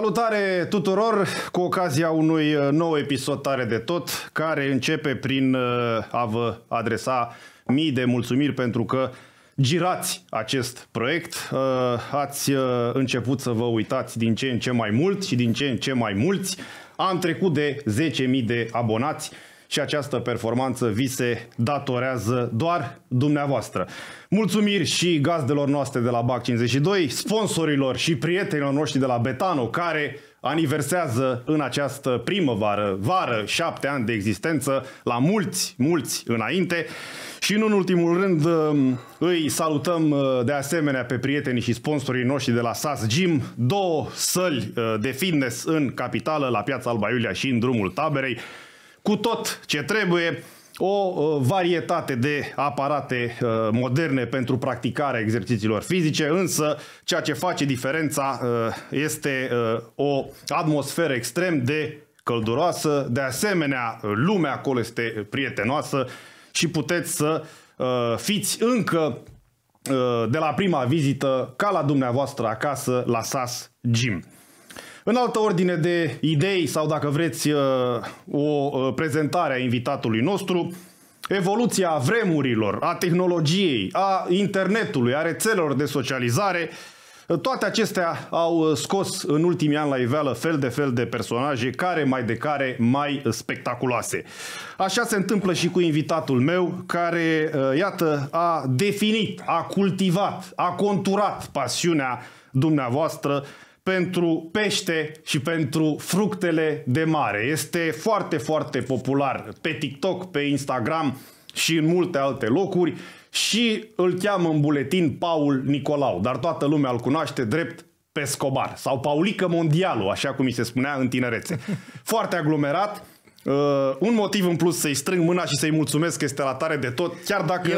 Salutare tuturor cu ocazia unui uh, nou episod tare de tot care începe prin uh, a vă adresa mii de mulțumiri pentru că girați acest proiect, uh, ați început să vă uitați din ce în ce mai mult și din ce în ce mai mulți. Am trecut de 10.000 de abonați și această performanță vi se datorează doar dumneavoastră. Mulțumiri și gazdelor noastre de la BAC 52, sponsorilor și prietenilor noștri de la Betano, care aniversează în această primăvară, vară, șapte ani de existență, la mulți, mulți înainte. Și în ultimul rând um, îi salutăm uh, de asemenea pe prietenii și sponsorii noștri de la SAS Gym, două săli uh, de fitness în capitală, la Piața Alba Iulia și în drumul taberei cu tot ce trebuie, o uh, varietate de aparate uh, moderne pentru practicarea exercițiilor fizice, însă ceea ce face diferența uh, este o atmosferă extrem de călduroasă, de asemenea lumea acolo este prietenoasă și puteți să fiți încă de la prima vizită ca la dumneavoastră acasă la SAS Gym. În altă ordine de idei sau dacă vreți uh, o uh, prezentare a invitatului nostru, evoluția vremurilor, a tehnologiei, a internetului, a rețelelor de socializare, uh, toate acestea au scos în ultimii ani la iveală fel de fel de personaje, care mai de care mai spectaculoase. Așa se întâmplă și cu invitatul meu, care, iată, a definit, a cultivat, a conturat pasiunea dumneavoastră pentru pește și pentru fructele de mare. Este foarte, foarte popular pe TikTok, pe Instagram și în multe alte locuri și îl cheamă în buletin Paul Nicolau, dar toată lumea îl cunoaște drept Pescobar sau Paulică Mondialu, așa cum mi se spunea în tinerețe. Foarte aglomerat, Uh, un motiv în plus să-i strâng mâna și să-i mulțumesc că este la tare de tot, chiar dacă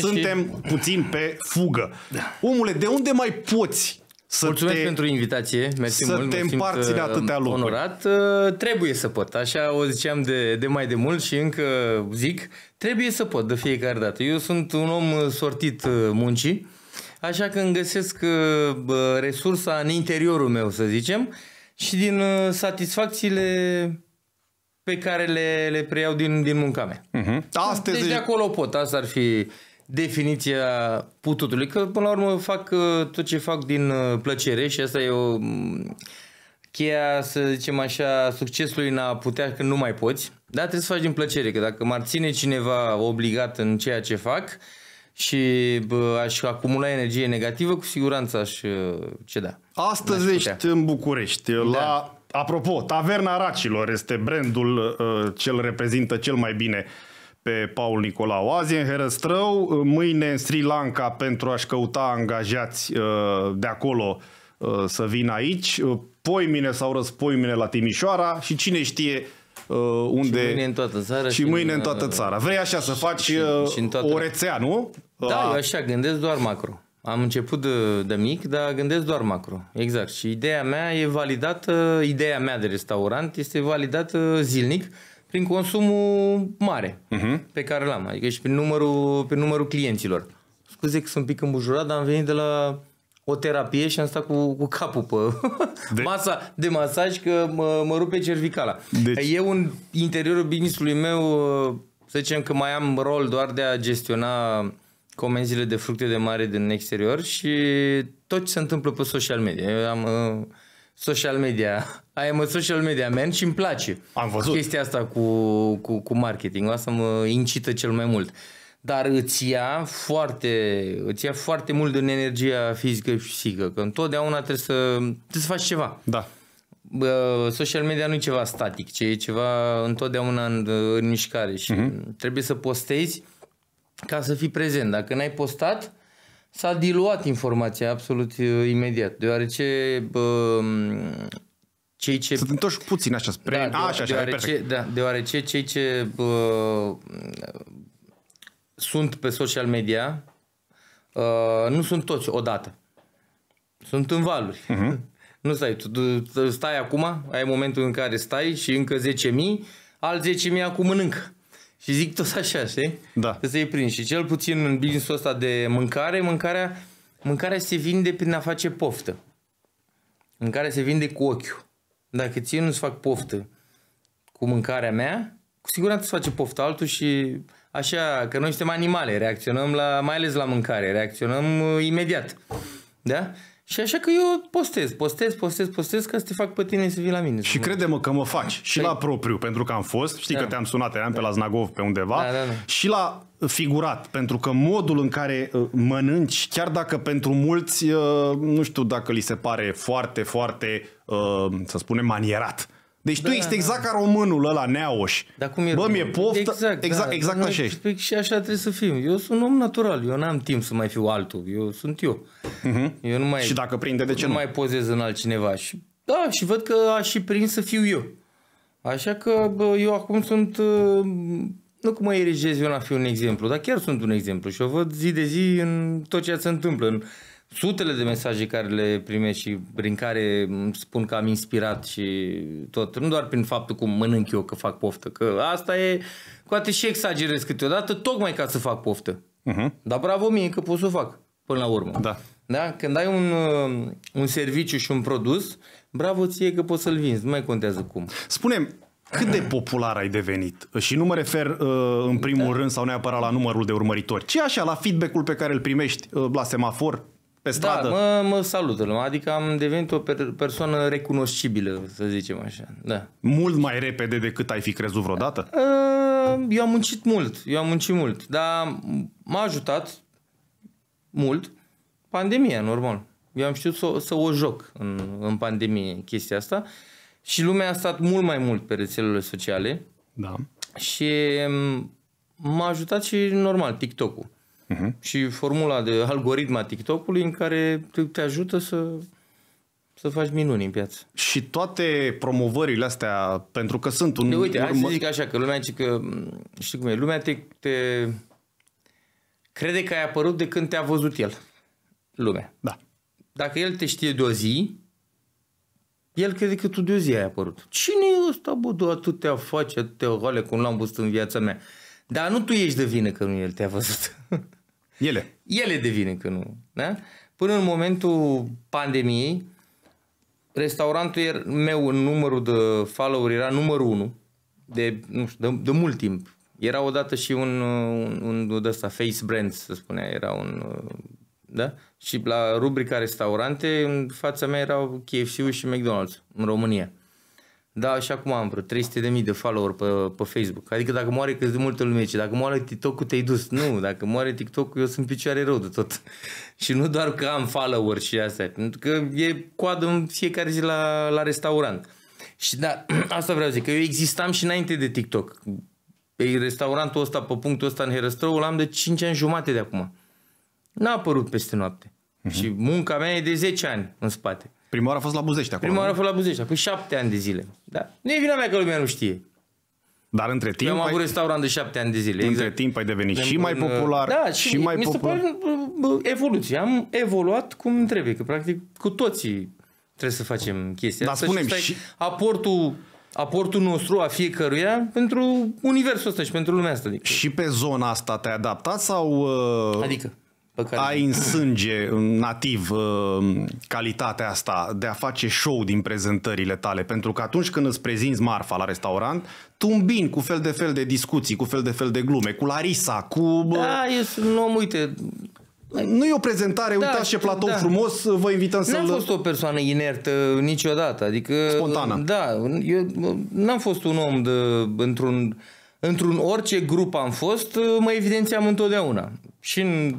suntem și... puțin pe fugă. Da. Omule, de unde mai poți să Mulțumesc te, pentru invitație, mersi să mult, te împarți de uh, atâtea lucruri. Onorat, uh, trebuie să pot, așa o ziceam de, de mai de mult și încă zic, trebuie să pot de fiecare dată. Eu sunt un om uh, sortit muncii, așa că îmi găsesc resursa în interiorul meu, să zicem, și din satisfacțiile pe care le, le preiau din, din munca mea. Uh-huh. Mhm. Asta deci de acolo pot, asta ar fi definiția pututului, că până la urmă fac uh, tot ce fac din uh, plăcere și asta e o mm, cheia, să zicem așa, succesului în a putea când nu mai poți, dar trebuie să faci din plăcere, că dacă m-ar ține cineva obligat în ceea ce fac și bă, aș acumula energie negativă, cu siguranță aș uh, ceda. Astăzi ești în București, da. la Apropo, Taverna Racilor este brandul uh, cel reprezintă cel mai bine pe Paul Nicolau azi în Herăstrău, mâine în Sri Lanka pentru a-și căuta angajați uh, de acolo uh, să vină aici, uh, poimine sau răspoimine la Timișoara și cine știe unde... Și mâine în toată țara. Și, mâine în, toată țara. Vrei așa să faci și, și toată... o rețea, nu? Da, eu așa gândesc doar macro. Am început de, de mic, dar gândesc doar macro. Exact. Și ideea mea e validată, ideea mea de restaurant este validată zilnic prin consumul mare uh-huh. pe care l-am, adică și prin numărul, prin numărul clienților. Scuze că sunt un pic îmbujurat, dar am venit de la o terapie și am stat cu, cu capul pe de... masa de masaj că mă, mă rupe cervicala. Deci... Eu în interiorul business-ului meu, să zicem că mai am rol doar de a gestiona comenzile de fructe de mare din exterior și tot ce se întâmplă pe social media. Eu am social media. ai mă social media man și îmi place. Am văzut. Chestia asta cu, cu, cu marketing. Asta mă incită cel mai mult. Dar îți ia foarte, îți ia foarte mult din energia fizică și psihică. Că întotdeauna trebuie să, trebuie să faci ceva. Da. Social media nu e ceva static, ci e ceva întotdeauna în, în mișcare și uh-huh. trebuie să postezi ca să fii prezent. Dacă n-ai postat, S-a diluat informația absolut uh, imediat, deoarece bă, cei ce... Sunt întoși puțin așa spre... Da, deoarece, așa, așa, deoarece, da, deoarece cei ce bă, sunt pe social media uh, nu sunt toți odată. Sunt în valuri. Uh-huh. Nu stai, tu stai acum, ai momentul în care stai și încă 10.000, al 10.000 acum mănâncă. Și zic tot așa, știi? Da. Că să-i prind. Și cel puțin în business-ul ăsta de mâncare, mâncarea, mâncarea se vinde prin a face poftă. Mâncarea se vinde cu ochiul. Dacă ție nu-ți fac poftă cu mâncarea mea, cu siguranță îți face poftă altul și așa, că noi suntem animale, reacționăm la, mai ales la mâncare, reacționăm uh, imediat. Da? Și așa că eu postez, postez, postez, postez ca să te fac pe tine să vii la mine. Și crede-mă că mă faci. Și păi- la propriu, pentru că am fost, știi da. că te-am sunat, eram da. pe la Znagov pe undeva, da, da, da. și la uh, figurat, pentru că modul în care uh, mănânci, chiar dacă pentru mulți, uh, nu știu dacă li se pare foarte, foarte, să spunem, manierat, deci da, tu ești da. exact da. ca românul ăla neaoș. Dar cum e Bă, mi-e poftă. Exact, exact, da, exact așa ești. Și așa trebuie să fim. Eu sunt un om natural. Eu n-am timp să mai fiu altul. Eu sunt eu. Uh-huh. eu nu mai, și dacă prinde, de ce nu? Nu mai pozez în altcineva. Și, da, și văd că aș și prins să fiu eu. Așa că bă, eu acum sunt... Uh, nu cum mă erigez eu la fi un exemplu, dar chiar sunt un exemplu și o văd zi de zi în tot ceea ce se întâmplă. În, sutele de mesaje care le primești și prin care spun că am inspirat și tot, nu doar prin faptul cum mănânc eu că fac poftă, că asta e, poate și exagerez câteodată, tocmai ca să fac poftă. Uh-huh. Dar bravo mie că pot să o fac până la urmă. Da. Da? Când ai un, un serviciu și un produs, bravo ție că poți să-l vinzi, nu mai contează cum. Spune, cât de popular ai devenit? Și nu mă refer uh, în primul da. rând sau neapărat la numărul de urmăritori, ci așa, la feedback-ul pe care îl primești uh, la semafor, pe da, stradă. Da, mă, mă salută lumea, adică am devenit o per- persoană recunoscibilă, să zicem așa. Da. Mult mai repede decât ai fi crezut vreodată? Ă, eu am muncit mult, eu am muncit mult, dar m-a ajutat mult pandemia, normal. Eu am știut să, să o joc în, în pandemie chestia asta și lumea a stat mult mai mult pe rețelele sociale da. și m-a ajutat și normal TikTok-ul uh-huh. și formula de algoritm a TikTok-ului în care te, ajută să să faci minuni în piață. Și toate promovările astea, pentru că sunt un... De, uite, urmă... hai să zic așa, că lumea zice că, știi cum e, lumea te, te crede că ai apărut de când te-a văzut el, lumea. Da. Dacă el te știe de o zi, el crede că tu de o zi ai apărut. Cine e ăsta, bă, de atâtea face, atâtea gale, cum l-am văzut în viața mea? Dar nu tu ești de vină că nu el te-a văzut. Ele. Ele devine că nu. Da? Până în momentul pandemiei, restaurantul meu în numărul de follower era numărul 1 de, nu știu, de, de mult timp. Era odată și un, un, un de ăsta, Face Brands, să spunea, era un, da? Și la rubrica restaurante, în fața mea erau KFC-ul și McDonald's în România. Da, și acum am vreo 300 de mii de follower pe, pe Facebook. Adică dacă moare cât de multă lume, ce deci dacă moare TikTok-ul te-ai dus. Nu, dacă moare TikTok-ul eu sunt picioare rău de tot. și nu doar că am follower și astea, pentru că e coadă în fiecare zi la, la restaurant. Și da, asta vreau să zic, că eu existam și înainte de TikTok. Pe restaurantul ăsta pe punctul ăsta în Herăstrău l-am de 5 ani jumate de acum. N-a apărut peste noapte. Uh-huh. Și munca mea e de 10 ani în spate. Prima oară a fost la Buzești acolo. Prima oară a fost la Buzești, acum șapte ani de zile. Da. Nu e vina mea că lumea nu știe. Dar între timp... Eu am avut ai... restaurant de șapte ani de zile. Între exact. timp ai devenit și mai uh, popular da, și, și mai mi popular. Mi se pare uh, evoluție. Am evoluat cum trebuie, că practic cu toții trebuie să facem chestia Dar asta spunem și, și... aportul aportul nostru a fiecăruia pentru universul ăsta și pentru lumea asta. Adică. Și pe zona asta te-ai adaptat sau... Uh... Adică? pe care... Ai în sânge nativ uh, calitatea asta de a face show din prezentările tale, pentru că atunci când îți prezinți marfa la restaurant, tu îmbini cu fel de fel de discuții, cu fel de fel de glume, cu Larisa, cu... Da, eu nu om, uite, nu e o prezentare, da, uitați ce platou da. frumos, vă invităm să-l... N-am fost o persoană inertă niciodată, adică... Spontană. Da, eu n-am fost un om de, într-un, într-un orice grup am fost, mă evidențiam întotdeauna. Și în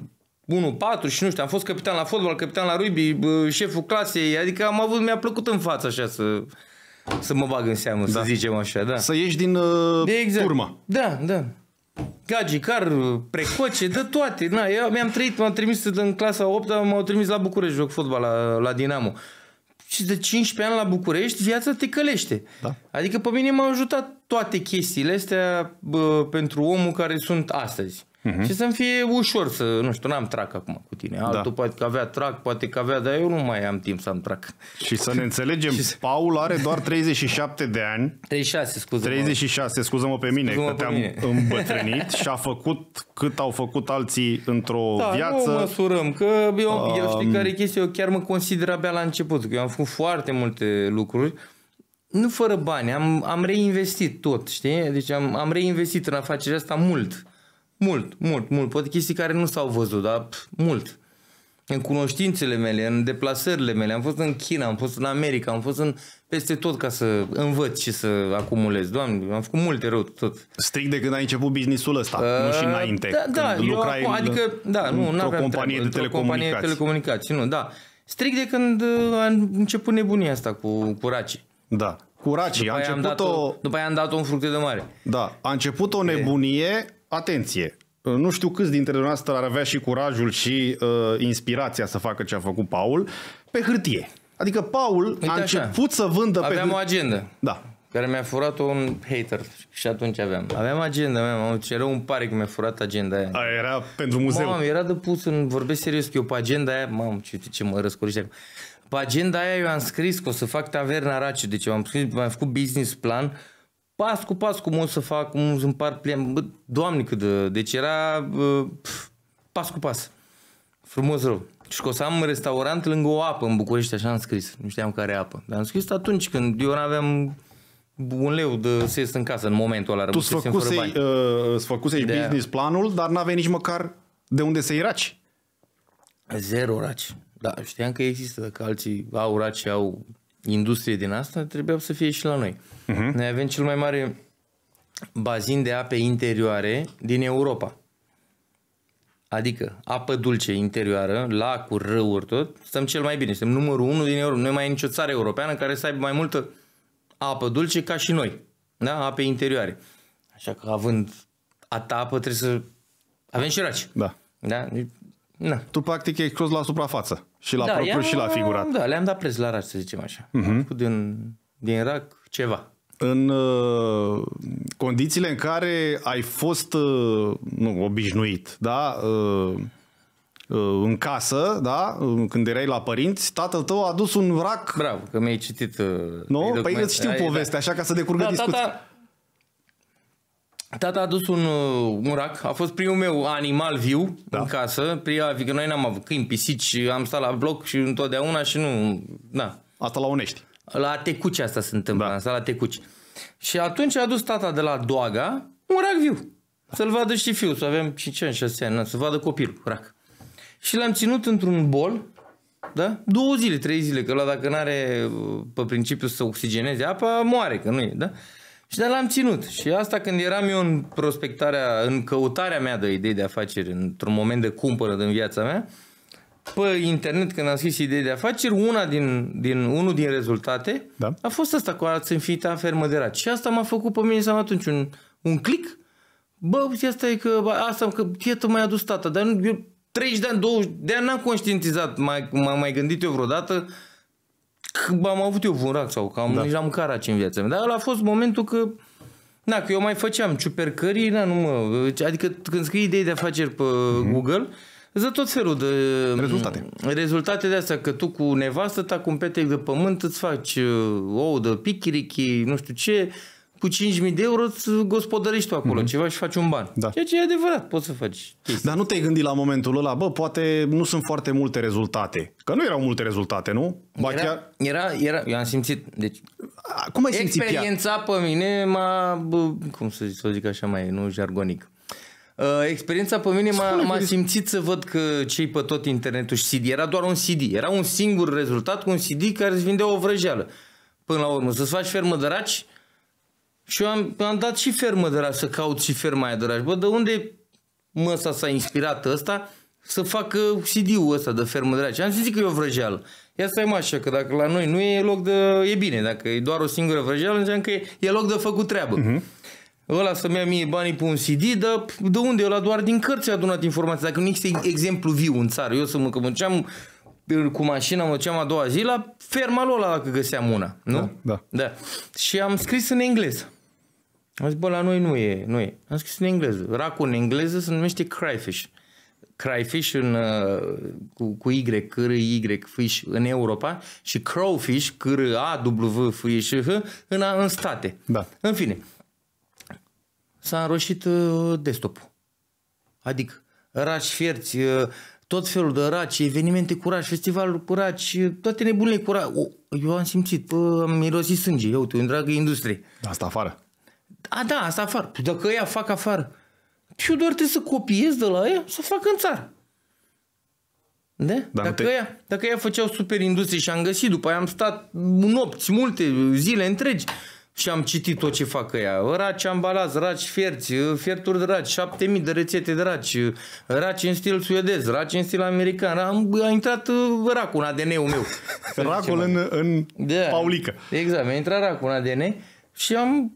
1-4 și nu știu, am fost capitan la fotbal, capitan la rugby, șeful clasei, adică am avut, mi-a plăcut în față așa să, să mă bag în seamă, da. să zicem așa, da. Să ieși din uh, exact. turma. Da, da. Gagi, car, precoce, de toate. Na, eu mi-am trăit, m-am trimis în clasa 8 m-au trimis la București, joc fotbal la, la Dinamo. Și de 15 ani la București, viața te călește. Da. Adică pe mine m-au ajutat toate chestiile astea bă, pentru omul care sunt astăzi. Uh-huh. Și să-mi fie ușor să, nu știu, n-am trac acum cu tine. Da. Altul da. poate că avea trac, poate că avea, dar eu nu mai am timp să am trac. Și să ne înțelegem, și... Paul are doar 37 de ani. 36, scuze -mă. 36, scuză-mă pe mine scuză-mă că te-am mine. îmbătrânit și a făcut cât au făcut alții într-o da, viață. nu măsurăm, că eu, um... eu știi care chestie, eu chiar mă consider abia la început, că eu am făcut foarte multe lucruri nu fără bani, am, am reinvestit tot, știi? Deci am, am reinvestit în afacerea asta mult. Mult, mult, mult. Poate chestii care nu s-au văzut, dar pf, mult. În cunoștințele mele, în deplasările mele. Am fost în China, am fost în America, am fost în peste tot ca să învăț și să acumulez. Doamne, am făcut multe rău tot. Strict de când ai început businessul ăsta, uh, nu și înainte. Da, da, eu acum, adică, da, nu, nu o companie treabă, de telecomunicații. Companie de telecomunicații, nu, da. Strict de când uh, a început nebunia asta cu, cu Da. Cu După a început am dat o... După aia am dat-o în fructe de mare. Da. A început o nebunie atenție, uh, nu știu câți dintre dumneavoastră ar avea și curajul și uh, inspirația să facă ce a făcut Paul, pe hârtie. Adică Paul Uite a început așa. să vândă aveam pe Aveam o agendă. Da. Care mi-a furat un hater și atunci aveam. Aveam agenda mea, mă, ce rău îmi pare că mi-a furat agenda aia. A, era pentru muzeu. Mamă, era de pus, în, vorbesc serios, că eu pe agenda aia, mamă, ce, ce mă răscurește acum. Pe agenda aia eu am scris că o să fac taverna Raciu, deci am, scris, am făcut business plan, pas cu pas cum o să fac, cum îți împart plen. Bă, doamne cât de... Deci era pf, pas cu pas. Frumos rău. Și că o să am restaurant lângă o apă în București, așa am scris. Nu știam care apă. Dar am scris atunci când eu aveam un leu de sest în casă în momentul ăla. Tu îți făcusei, Uh, făcusei de business planul, dar n-aveai nici măcar de unde să-i raci. Zero raci. Da, știam că există, că alții au raci și au industrie din asta, trebuia să fie și la noi. Uh-huh. Noi avem cel mai mare bazin de ape interioare din Europa. Adică apă dulce interioară, lacuri, râuri, tot, stăm cel mai bine. Suntem numărul unu din Europa. Nu mai e nicio țară europeană care să aibă mai multă apă dulce ca și noi. Da? Ape interioare. Așa că având atâta apă trebuie să avem și raci. Da. da? Na. Tu practic ești la suprafață. Și la da, propriu și la figurat. Da, le-am dat preț la rac, să zicem așa. Uh-huh. Am făcut din, din rac ceva. În uh, condițiile în care ai fost uh, nu, obișnuit, da? Uh, uh în casă, da? Uh, când erai la părinți, tatăl tău a adus un rac. Bravo, că mi-ai citit. Uh, nu? Păi îți știu da. povestea, da. așa ca să decurgă da, discuția. Tata, Tata a adus un, uh, un rac, a fost primul meu animal viu da. în casă, prima, că adică noi n-am avut câini, pisici, am stat la bloc și întotdeauna și nu, da. Asta la unești. La Tecuci asta se întâmplă, da. asta la Tecuci. Și atunci a dus tata de la Doaga un rac viu, să-l vadă și fiul, să avem 5 ani, 6 ani, să vadă copilul, rac. Și l-am ținut într-un bol, da? Două zile, trei zile, că la dacă nu are uh, pe principiu să oxigeneze apa, moare, că nu e, da? Și dar l-am ținut. Și asta când eram eu în prospectarea, în căutarea mea de idei de afaceri, într-un moment de cumpără din viața mea, pe internet când am scris idei de afaceri, una din, din, unul din rezultate da. a fost asta cu ați înfita fermă de rat. Și asta m-a făcut pe mine să am atunci un, un click. Bă, asta e că, asta că, iată, mai adus tata, dar nu, eu 30 de ani, 20 de ani n-am conștientizat, m-am mai, mai gândit eu vreodată că am avut eu un rac sau că am, da. nici am în viața mea. Dar ăla a fost momentul că na, că eu mai făceam ciupercării, na, nu mă, adică când scrii idei de afaceri pe mm-hmm. Google, îți tot felul de mm, rezultate. rezultate de astea, că tu cu nevastă ta, cu un petec de pământ, îți faci uh, ou de pichirichi, nu știu ce, cu 5.000 de euro îți gospodărești tu acolo mm-hmm. ceva și faci un ban. Da. Ceea ce e adevărat, poți să faci chestii. Dar nu te-ai gândit la momentul ăla, bă, poate nu sunt foarte multe rezultate. Că nu erau multe rezultate, nu? era, chiar... era, era, eu am simțit, deci... Cum ai simțit Experiența pe mine m-a, bă, cum să zic, să zic așa mai, nu jargonic. Uh, experiența pe mine m-a, m-a simțit să văd că cei pe tot internetul și CD, era doar un CD, era un singur rezultat cu un CD care îți vindea o vrăjeală. Până la urmă, să-ți faci fermă de raci, uh, și eu am, am dat și fermă de la să caut și ferma aia de la Bă, de unde mă s-a inspirat ăsta să facă uh, CD-ul ăsta de fermă de la Și am zis că e o vrăjeală. Ia stai mă așa, că dacă la noi nu e loc de... E bine, dacă e doar o singură vrăjeală, înseamnă că e, e loc de făcut treabă. Uh-huh. Ăla să-mi ia mie banii pe un CD, dar de unde? Ăla doar din cărți a adunat informații. Dacă nu există exemplu viu în țară, eu să mă, că mânceam uh, cu mașina, mă duceam a doua zi la ferma lui ăla dacă găseam una, nu? Da, da. da. Și am scris în engleză. Am zis, bă, la noi nu e, nu e. Am scris în engleză. Racul în engleză se numește crayfish. Crayfish în, uh, cu, cu Y, R, Y, fish în Europa și crowfish, C, R, A, W, F, I, H, în, în state. Da. În fine, s-a înroșit uh, desktop Adică raci fierți, uh, tot felul de raci, evenimente cu raci, festivaluri cu raci, toate nebunile cu raci. Eu am simțit, uh, am mirosit sânge, eu, uite, în dragă industrie. Asta afară. A, da, asta afară. Dacă ea fac afară, eu doar trebuie să copiez de la ea să fac în țară. Da? Dar dacă, te... ea, dacă ea făceau super industrie și am găsit, după aia am stat nopți, multe, zile întregi și am citit tot ce fac ea. Raci ambalaz, raci fierți, fierturi de raci, 7000 de rețete de raci, raci în stil suedez, raci în stil american. Am, a intrat uh, racul în ADN-ul meu. racul în, în da, paulică. Exact, mi-a intrat racul în ADN și am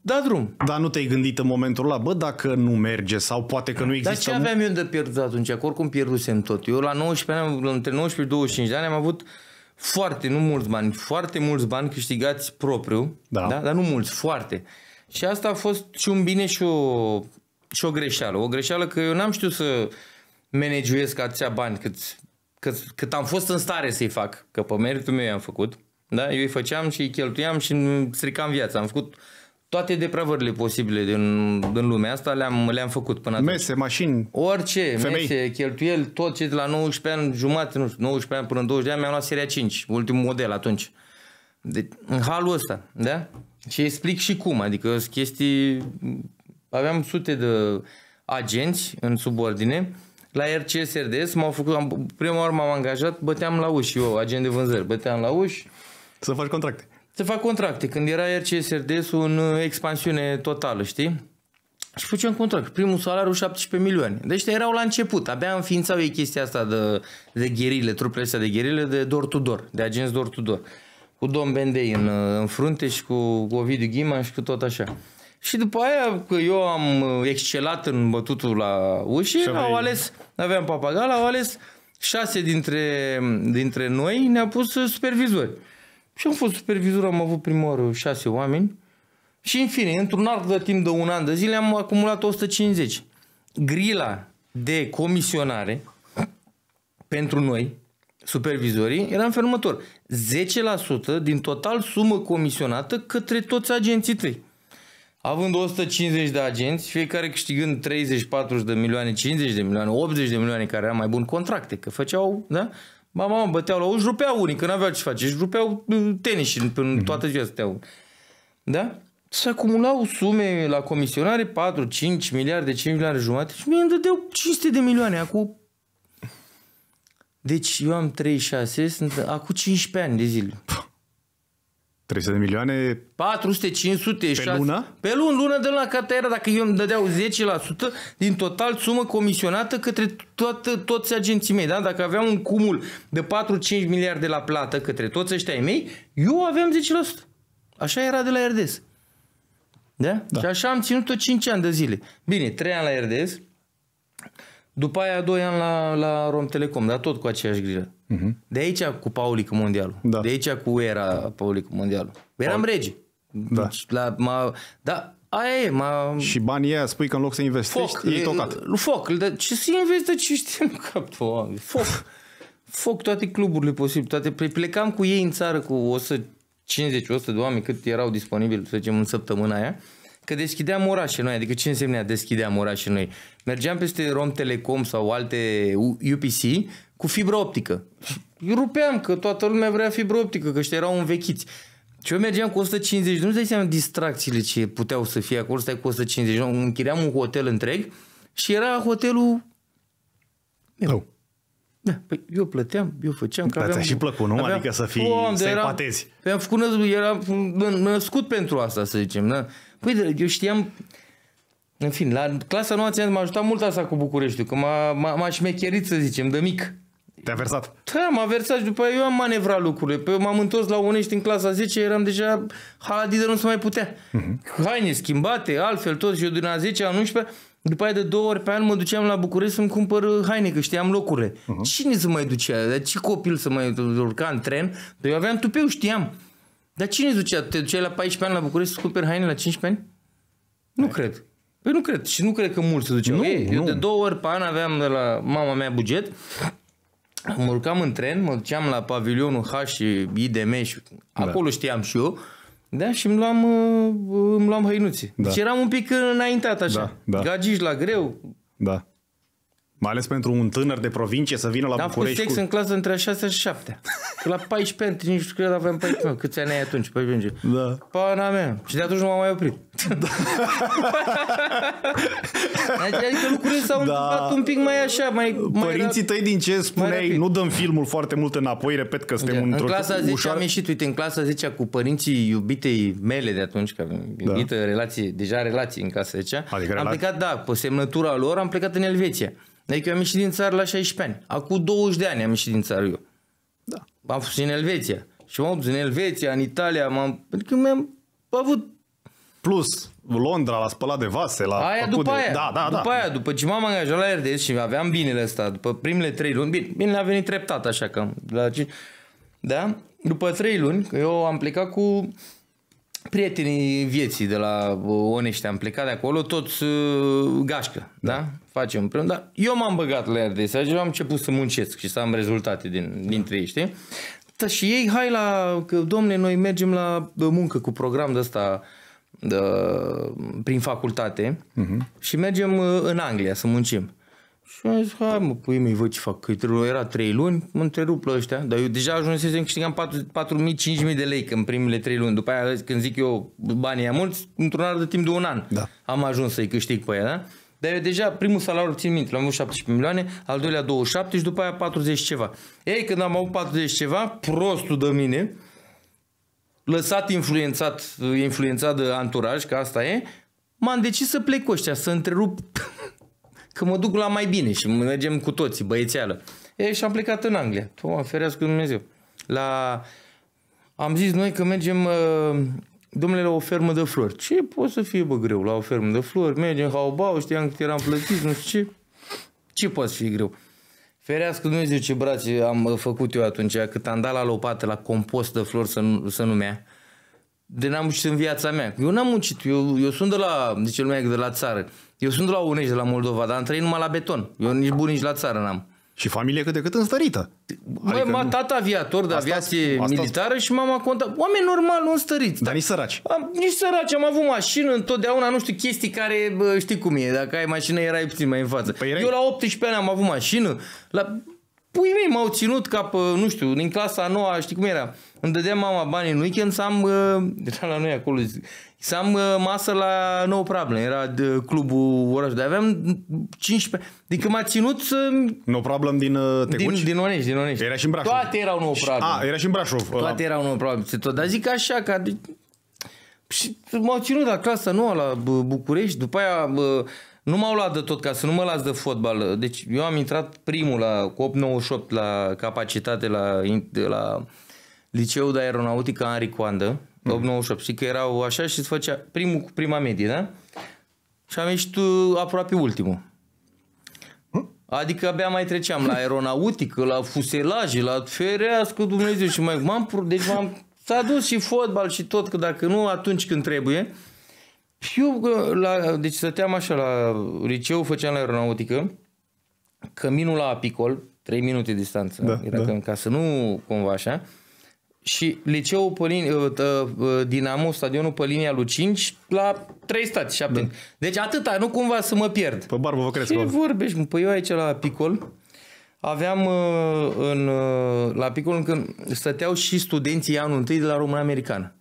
da drum. Dar nu te-ai gândit în momentul ăla, bă, dacă nu merge sau poate că nu există... Dar ce aveam eu de pierdut atunci? Că oricum pierdusem tot. Eu la 19 ani, între 19 și 25 de ani am avut foarte, nu mulți bani, foarte mulți bani câștigați propriu, da. Da? dar nu mulți, foarte. Și asta a fost și un bine și o, și o greșeală. O greșeală că eu n-am știut să manageuiesc atâția bani cât, cât, cât am fost în stare să-i fac, că pe meritul meu i-am făcut. Da? Eu îi făceam și îi cheltuiam și îmi stricam viața. Am făcut toate depravările posibile din, din lumea asta le-am, le-am făcut până atunci. Mese, mașini, Orice, femei. mese, cheltuieli, tot ce de la 19 ani, jumate, nu știu, 19 ani până în 20 de ani mi-am luat seria 5, ultimul model atunci. De, în halul ăsta, da? Și explic și cum, adică sunt chestii... Aveam sute de agenți în subordine, la RCSRDS m-au făcut, am, prima oară m-am angajat, băteam la uși eu, agent de vânzări, băteam la uși. Să faci contracte. Se fac contracte. Când era RCSRD-ul în uh, expansiune totală, știi? Și făceam contract. Primul salariu 17 milioane. Deci erau la început. Abia înființau ei chestia asta de, de gherile, trupele astea de gherile, de dor to -door, de agenți dor to -door. Cu Dom Bendei în, uh, în frunte și cu Ovidiu Ghima și cu tot așa. Și după aia, că eu am uh, excelat în bătutul la ușă, au ales, aveam papagal, au ales șase dintre, dintre noi, ne-a pus supervizori. Și am fost supervizor, am avut prima oară șase oameni. Și în fine, într-un arc de timp de un an de zile am acumulat 150. Grila de comisionare pentru noi, supervizorii, era în felul următor. 10% din total sumă comisionată către toți agenții tăi. Având 150 de agenți, fiecare câștigând 30-40 de milioane, 50 de milioane, 80 de milioane care era mai bun contracte, că făceau, da? Mama, mă, băteau la uși, rupeau unii, că n-aveau ce face. Își rupeau uh, tenis și în mhm. toată ziua stăteau. Da? Se acumulau sume la comisionare 4, 5 miliarde, 5 miliarde jumate și mi îmi dădeau 500 de milioane acum. Deci eu am 36, sunt acum 15 ani de zile. 300 de milioane 400, 500, pe 6, lună? Pe lună, lună de la era, dacă eu îmi dădeau 10% din total sumă comisionată către toată, toți agenții mei. Da? Dacă aveam un cumul de 4-5 miliarde la plată către toți ăștia ai mei, eu aveam 10%. Așa era de la RDS. Da? da? Și așa am ținut-o 5 ani de zile. Bine, 3 ani la RDS, după aia doi ani la, la Rom Telecom, dar tot cu aceeași grijă. Uh-huh. De aici cu Paulic mondialul. Da. De aici cu era Paulic mondialul. Eram regi. Da. Deci, la, ma, da, aia e, ma... Și banii aia spui că în loc să investești, foc, e, e tocat. Foc, dar ce să investești ce știm capul tu? Foc. foc toate cluburile posibile, toate. Păi plecam cu ei în țară cu 150-100 de oameni cât erau disponibili, să zicem, în săptămâna aia că deschideam orașe noi. Adică ce însemna deschideam orașe noi? Mergeam peste Rom Telecom sau alte UPC cu fibră optică. Eu rupeam că toată lumea vrea fibră optică, că ăștia erau învechiți. Și eu mergeam cu 150, nu-ți dai seama distracțiile ce puteau să fie acolo, stai cu 150, eu închiriam un hotel întreg și era hotelul meu. Oh. Da, păi eu plăteam, eu făceam. Că Dar aveam, și plăcut, nu? Aveam, adică să fii, să-i eram, patezi. Păi am făcut, eram născut pentru asta, să zicem. Da? Păi, eu știam, în fin, la clasa 9 m-a ajutat mult asta cu Bucureștiul, că m-a, m-a, a șmecherit, să zicem, de mic. Te-a versat. Da, m-a versat și după aia eu am manevrat lucrurile. Pe m-am întors la Unești în clasa 10, eram deja de nu se mai putea. Uh-huh. Haine schimbate, altfel tot și eu din a 10, a 11, după aia de două ori pe an mă duceam la București să-mi cumpăr uh, haine, că știam locurile. Uh-huh. Cine să mai ducea? Dar ce copil să mai urca în tren? Dar eu aveam tupeu, știam. Dar cine ducea? Te duceai la 14 ani la București să cumperi haine la 15 ani? Nu Hai. cred. Păi nu cred. Și nu cred că mulți se duceau. Nu, Ei, nu. Eu de două ori pe an aveam de la mama mea buget. Mă urcam în tren, mă duceam la pavilionul H și IDM și da. acolo știam și eu. Da, și îmi luam, uh, îmi luam hăinuțe. Da. Deci eram un pic înaintat așa. Da, da. Gagiș la greu. Da. Mai ales pentru un tânăr de provincie să vină la da, București. Am fost cu... în clasă între 6 și 7. Că la 14 ani, nici nu cred aveam 14 ani. Câți ani ai atunci? 14 vinge? Da. Pana mea. Și de atunci nu m-am mai oprit. Da. adică lucrurile s-au da. întâmplat un pic mai așa. Mai, mai Părinții rap... tăi din ce spuneai, nu dăm filmul foarte mult înapoi, repet că suntem într-o În clasa 10 ușoară... am ieșit, uite, în clasa 10 cu părinții iubitei mele de atunci, că am iubită da. relație, deja relații în clasa 10 adică am relații? plecat, da, pe semnătura lor, am plecat în Elveția. Adică eu am ieșit din țară la 16 ani. Acum 20 de ani am ieșit din țară eu. Da. Am fost în Elveția. Și m-am în Elveția, în Italia, m-am... Adică mi-am avut... Plus, Londra la spălat de vase, la aia după de... aia, da, da, da. după da. aia, după ce m-am angajat la RDS și aveam binele ăsta, după primele trei luni, bine, bine a venit treptat așa că la... Da? După trei luni, eu am plecat cu prietenii vieții de la uh, Onești am plecat de acolo, toți uh, gașcă, da? da? Facem împreună, dar eu m-am băgat la RDS, deci eu am început să muncesc și să am rezultate din, da. dintre ei, știi? Da, și ei, hai la, că domne, noi mergem la uh, muncă cu program de ăsta de, uh, prin facultate uh-huh. și mergem în Anglia să muncim. Și am zis, hai mă, pui mei, văd ce fac, că era trei luni, mă întrerup la ăștia, dar eu deja ajunsesem câștigam 4.000-5.000 de lei în primele trei luni. După aia, când zic eu banii am mulți, într-un an de timp de un an da. am ajuns să-i câștig pe ea, da? Dar eu deja primul salariu, țin minte, l-am avut 17 milioane, al doilea 27 și după aia 40 ceva. Ei, când am avut 40 ceva, prostul de mine, lăsat influențat, influențat de anturaj, că asta e, m-am decis să plec cu ăștia, să întrerup că mă duc la mai bine și mergem cu toții, băiețeală. E, și am plecat în Anglia. Mă, ferească Dumnezeu. La... Am zis noi că mergem, uh, domnule, la o fermă de flori. Ce poate să fie, bă, greu la o fermă de flori? Mergem, haubau, știam că eram plătiți, nu știu ce. Ce poate fi greu? Ferească Dumnezeu ce brațe am uh, făcut eu atunci, cât am dat la lopată, la compost de flori să, nu, să numea. De n-am muncit în viața mea. Eu n-am muncit, eu, eu sunt de la, zice lumea, de la țară. Eu sunt de la Unești, de la Moldova, dar am trăit numai la beton. Eu nici bun, nici la țară n-am. Și familie cât de cât înstărită. Băi, adică nu... tata aviator de aviație asta militară și mama conta. Oameni normal, nu înstăriți. Dar nici săraci. Am, nici săraci, am avut mașină întotdeauna, nu știu, chestii care bă, știi cum e. Dacă ai mașină, erai puțin mai în față. Păi erai... Eu la 18 ani am avut mașină. La... Pui mei m-au ținut ca, pe, nu știu, din clasa a noua, știi cum era? Îmi dădea mama bani în weekend să am, era la noi acolo, să am uh, masă la nou problem, era de uh, clubul oraș, dar aveam 15, adică m-a ținut să... No problem din Tecuci? Uh, din, din Onești, din Onești. Era și în Brașov. Toate erau nou problem. A, era și în Brașov. Toate erau nou problem, tot, dar zic așa, că și m-au ținut la clasa nouă la București, după aia nu m-au luat de tot ca să nu mă las de fotbal. Deci eu am intrat primul la 98 la capacitate la, la liceul de aeronautică Henri Coandă, 898. Știi că erau așa și îți făcea primul cu prima medie, da? Și am ieșit uh, aproape ultimul. Adică abia mai treceam la aeronautică, la fuselaje, la ferească Dumnezeu și mai... M-am, deci m-am, s-a dus și fotbal și tot, că dacă nu, atunci când trebuie. Și eu, uh, la, deci stăteam așa la liceu, făceam la aeronautică, căminul la apicol, 3 minute distanță, da, era da. Că, ca să nu cumva așa, și liceul pe linie, ă, ă, Dinamo, stadionul pe linia lui 5, la 3 stați, 7. Da. Deci atâta, nu cumva să mă pierd. Pe barbă vă crezi, Ce vorbești, mă? Păi eu aici la Picol, aveam ă, în, la Picol când stăteau și studenții anul întâi de la Română Americană.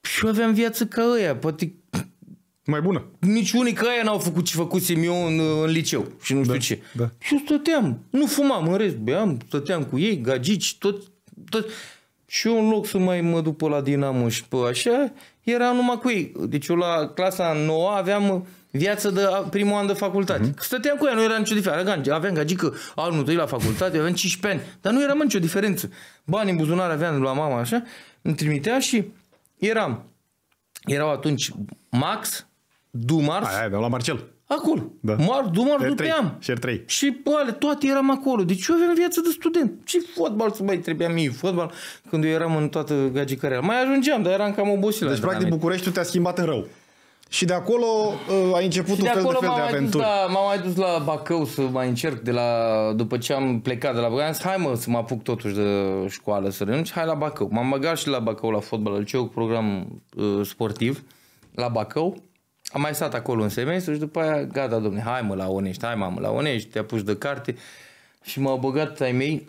Și eu aveam viață ca ăia, poate mai bună. Nici unii ca aia n-au făcut ce făcusem eu în, în liceu și nu da, știu da, ce. Da. Și eu stăteam, nu fumam, în rest, beam, stăteam cu ei, gagici, tot, tot. Și eu în loc să mai mă duc pe la Dinamo și pe așa, era numai cu ei. Deci eu la clasa 9 aveam viață de primul an de facultate. Mm-hmm. Stăteam cu ea, nu era nicio diferență. Aveam gagică anul 2 la facultate, aveam 15 ani, dar nu era nicio diferență. Bani în buzunar aveam la mama așa, îmi trimitea și eram. Erau atunci Max, Dumars. Aia, aia la Marcel. Acolo. Da. Mar, dumar, dupeam. Și pe poale, toate eram acolo. Deci eu aveam viață de student. Ce fotbal să mai trebuia mie fotbal când eu eram în toată gagicarea. Mai ajungeam, dar eram cam obosit. Deci, practic, București te-a schimbat în rău. Și de acolo uh, a început un fel de fel de aventuri. M-am mai dus la Bacău să mai încerc de la, după ce am plecat de la Bacău. Am zis, hai mă să mă apuc totuși de școală să renunț, hai la Bacău. M-am băgat și la Bacău la fotbal, liceu, program uh, sportiv la Bacău. Am mai stat acolo un semestru și după aia, gata, domne, hai mă la Onești, hai mamă la Onești, te apuci de carte. Și m-au băgat ai mei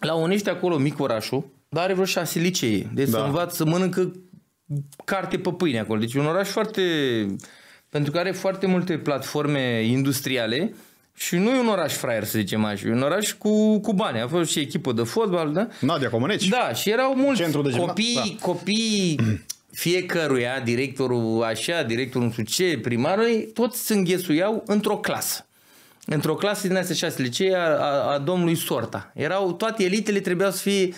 la Onești, acolo, mic orașul, dar are vreo șase licee. Deci da. să învață, să mănâncă carte pe pâine acolo. Deci un oraș foarte... Pentru că are foarte multe platforme industriale și nu e un oraș fraier, să zicem așa, e un oraș cu, cu bani. A fost și echipă de fotbal, da? Nadia Comăneci. Da, și erau mulți de copii, da. copii fiecăruia, directorul așa, directorul nu știu ce, primarul, toți se înghesuiau într-o clasă. Într-o clasă din astea șase licee a, a, a domnului Sorta. Erau, toate elitele trebuiau să fie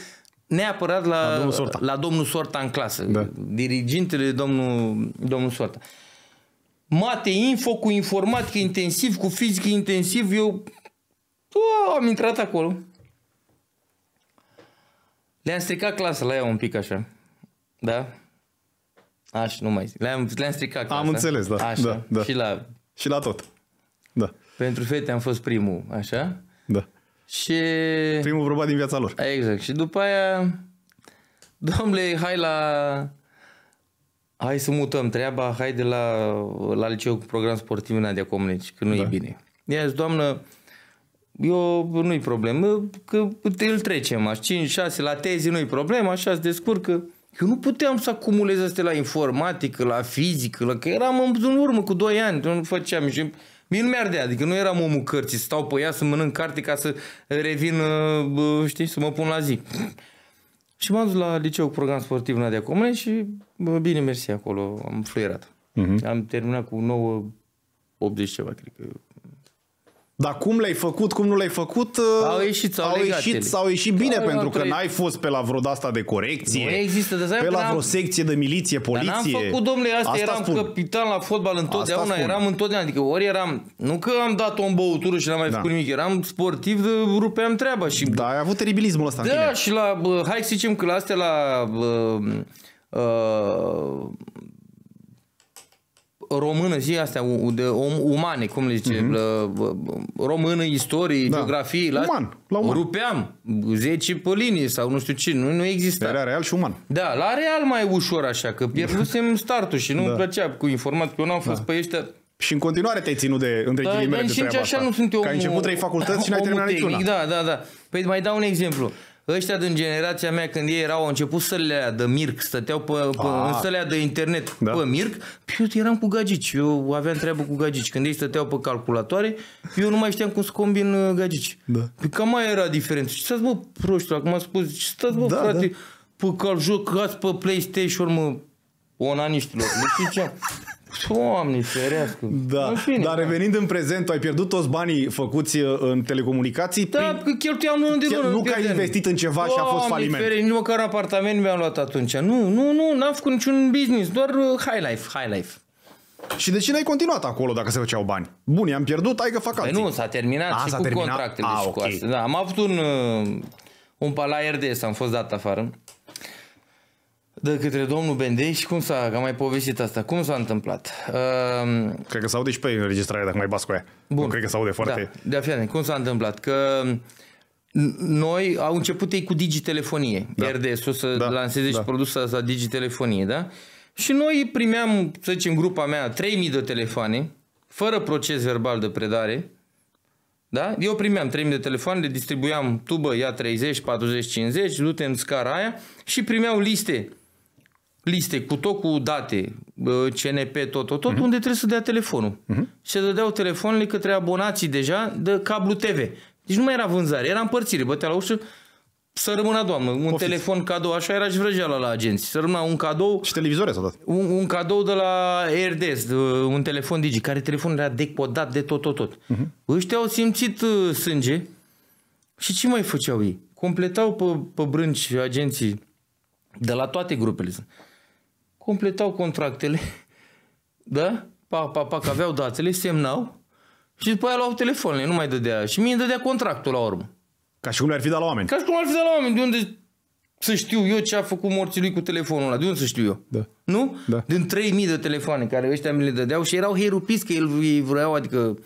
neapărat la, la, domnul, Sorta. la domnul Sorta în clasă. Da. Dirigintele domnul, domnul Sorta. Mate, info cu informatică intensiv, cu fizică intensiv, eu o, am intrat acolo. Le-am stricat clasa la ea un pic așa. Da? Aș, nu mai zic. Le-am, le-am stricat clasa. Am înțeles, da. Așa. Da, da. Și, la... și la tot. Da. Pentru fete am fost primul, așa? Da. Și... Primul proba din viața lor. Exact. Și după aia, domnule, hai la... Hai să mutăm treaba, hai de la, la liceu cu program sportiv în Adia Comunici, că nu da. e bine. Ia, zis, doamnă, eu nu-i problemă, că îl trecem, 5-6 la tezi nu-i problemă, așa se descurcă. Eu nu puteam să acumulez astea la informatică, la fizică, la că eram în urmă cu 2 ani, nu făceam și Mie nu mi-ar adică nu eram omul cărții, stau pe ea să mănânc carte ca să revin, știi, să mă pun la zi. Și m-am dus la liceu cu program sportiv Nadia Comune și bă, bine mersi acolo, am fluierat. Uh-huh. Am terminat cu 9, 80 ceva, cred că dar cum le-ai făcut, cum nu le-ai făcut, uh, au ieșit, au, au ieșit, au ieșit bine, au pentru că n-ai fost pe la vreo asta de corecție, nu există, de pe la vreo secție de miliție, poliție. Dar n-am făcut, domnule, asta, asta eram spun. capitan la fotbal întotdeauna, asta eram întotdeauna, adică ori eram, nu că am dat o în băutură și n-am mai da. făcut nimic, eram sportiv, rupeam treaba. Și... Da, ai avut teribilismul ăsta Da, tine. și la, hai să zicem că la astea, la... Uh, uh, română, zi astea, de om, umane, cum le zice, mm-hmm. la, română, istorie, da. geografie, la, uman, la uman. rupeam 10 pe linie sau nu știu ce, nu, nu exista. Era real și uman. Da, la real mai ușor așa, că pierdusem startul și nu da. îmi plăcea cu informații, că eu n-am fost da. pe ăștia și în continuare te-ai ținut de, între da, ghilimele, da, de treaba așa asta. nu sunt eu Că ai început trei facultăți și n-ai terminat niciuna. Da, da, da. Păi mai dau un exemplu ăștia din generația mea, când ei erau, au început să le de Mirc, stăteau pe, pe, ah. în sălea de internet da. pe Mirc, eu eram cu gagici, eu aveam treabă cu gagici. Când ei stăteau pe calculatoare, eu nu mai știam cum să combin uh, gagici. Da. Pe păi cam mai era diferență. Și stați, bă, proștiu, acum am spus, stați, bă, da, da. frate, da. pe cal joc, pe PlayStation, mă, onaniștilor, nu știu ce. Doamne, ferească. Da, în fine, dar da. revenind da. în prezent, tu ai pierdut toți banii făcuți uh, în telecomunicații? Da, prin... că cheltuiam unul de Nu că ai investit în ceva Doamne, și a fost faliment. Ferească, nici măcar apartament mi-am luat atunci. Nu, nu, nu, n-am făcut niciun business, doar uh, high life, high life. Și de ce n-ai continuat acolo dacă se făceau bani? Bun, i-am pierdut, hai că fac păi alții. Păi nu, s-a terminat a, ah, și cu terminat? contractele a, și ah, okay. cu astea. Da, am avut un, uh, un palaier de am fost dat afară de către domnul Bendeș, cum s-a, că mai povestit asta, cum s-a întâmplat? Uh, cred că s-aude și pe înregistrare dacă mai bați Bun. Nu cred că s-aude foarte... Da, de a fiare. cum s-a întâmplat? Că noi au început ei cu digitelefonie, da. RDS-ul să da. lanseze da. și produsul ăsta digitelefonie, da? Și noi primeam, să zicem, grupa mea, 3000 de telefoane, fără proces verbal de predare, da? Eu primeam 3000 de telefoane, le distribuiam tubă, ia 30, 40, 50, du-te în scara aia și primeau liste liste cu tot cu date, CNP, tot, tot, tot, uh-huh. unde trebuie să dea telefonul. Uh-huh. Se dădeau telefonele către abonații deja de cablu TV. Deci nu mai era vânzare, era împărțire. Bătea la ușă, să rămână, doamnă, un Ofiți. telefon cadou, așa era și vrăjeala la agenți. Să rămână un cadou... Și televizoare s-a dat. Un, un cadou de la RDS, de, un telefon digi, care telefonul era decodat de tot, tot, tot. Uh-huh. Ăștia au simțit uh, sânge și ce mai făceau ei? Completau pe, pe brânci agenții de la toate grupele completau contractele, da? Pa, pa, pa, că aveau datele, semnau și după aia luau telefonul, nu mai dădea. Și mie îmi dădea contractul la urmă. Ca și cum ar fi dat la oameni. Ca și cum ar fi dat la oameni. De unde să știu eu ce a făcut morții lui cu telefonul ăla? De unde să știu eu? Da. Nu? Da. Din 3000 de telefoane care ăștia mi le dădeau și erau herupiți că el îi vreau, adică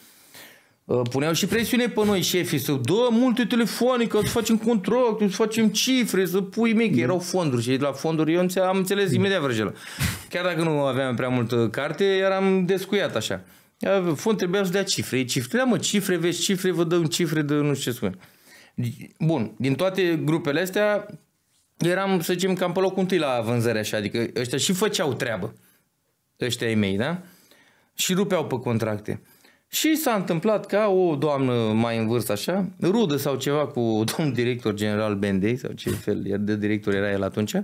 Ă, puneau și presiune pe noi șefii să dă multe telefoane, că să facem contract, să facem cifre, să pui mic. Erau fonduri și la fonduri eu am înțeles imediat vrăjelă. Chiar dacă nu aveam prea multă carte, eram descuiat așa. Fond trebuia să dea cifre. E cifre, da mă, cifre, vezi cifre, vă dăm cifre de nu știu ce spune. Bun, din toate grupele astea eram, să zicem, cam pe locul întâi la vânzări așa, adică ăștia și făceau treabă. Ăștia ei mei, da? Și rupeau pe contracte. Și s-a întâmplat ca o doamnă mai în vârstă așa, rudă sau ceva cu domnul director general Bendei sau ce fel de director era el atunci,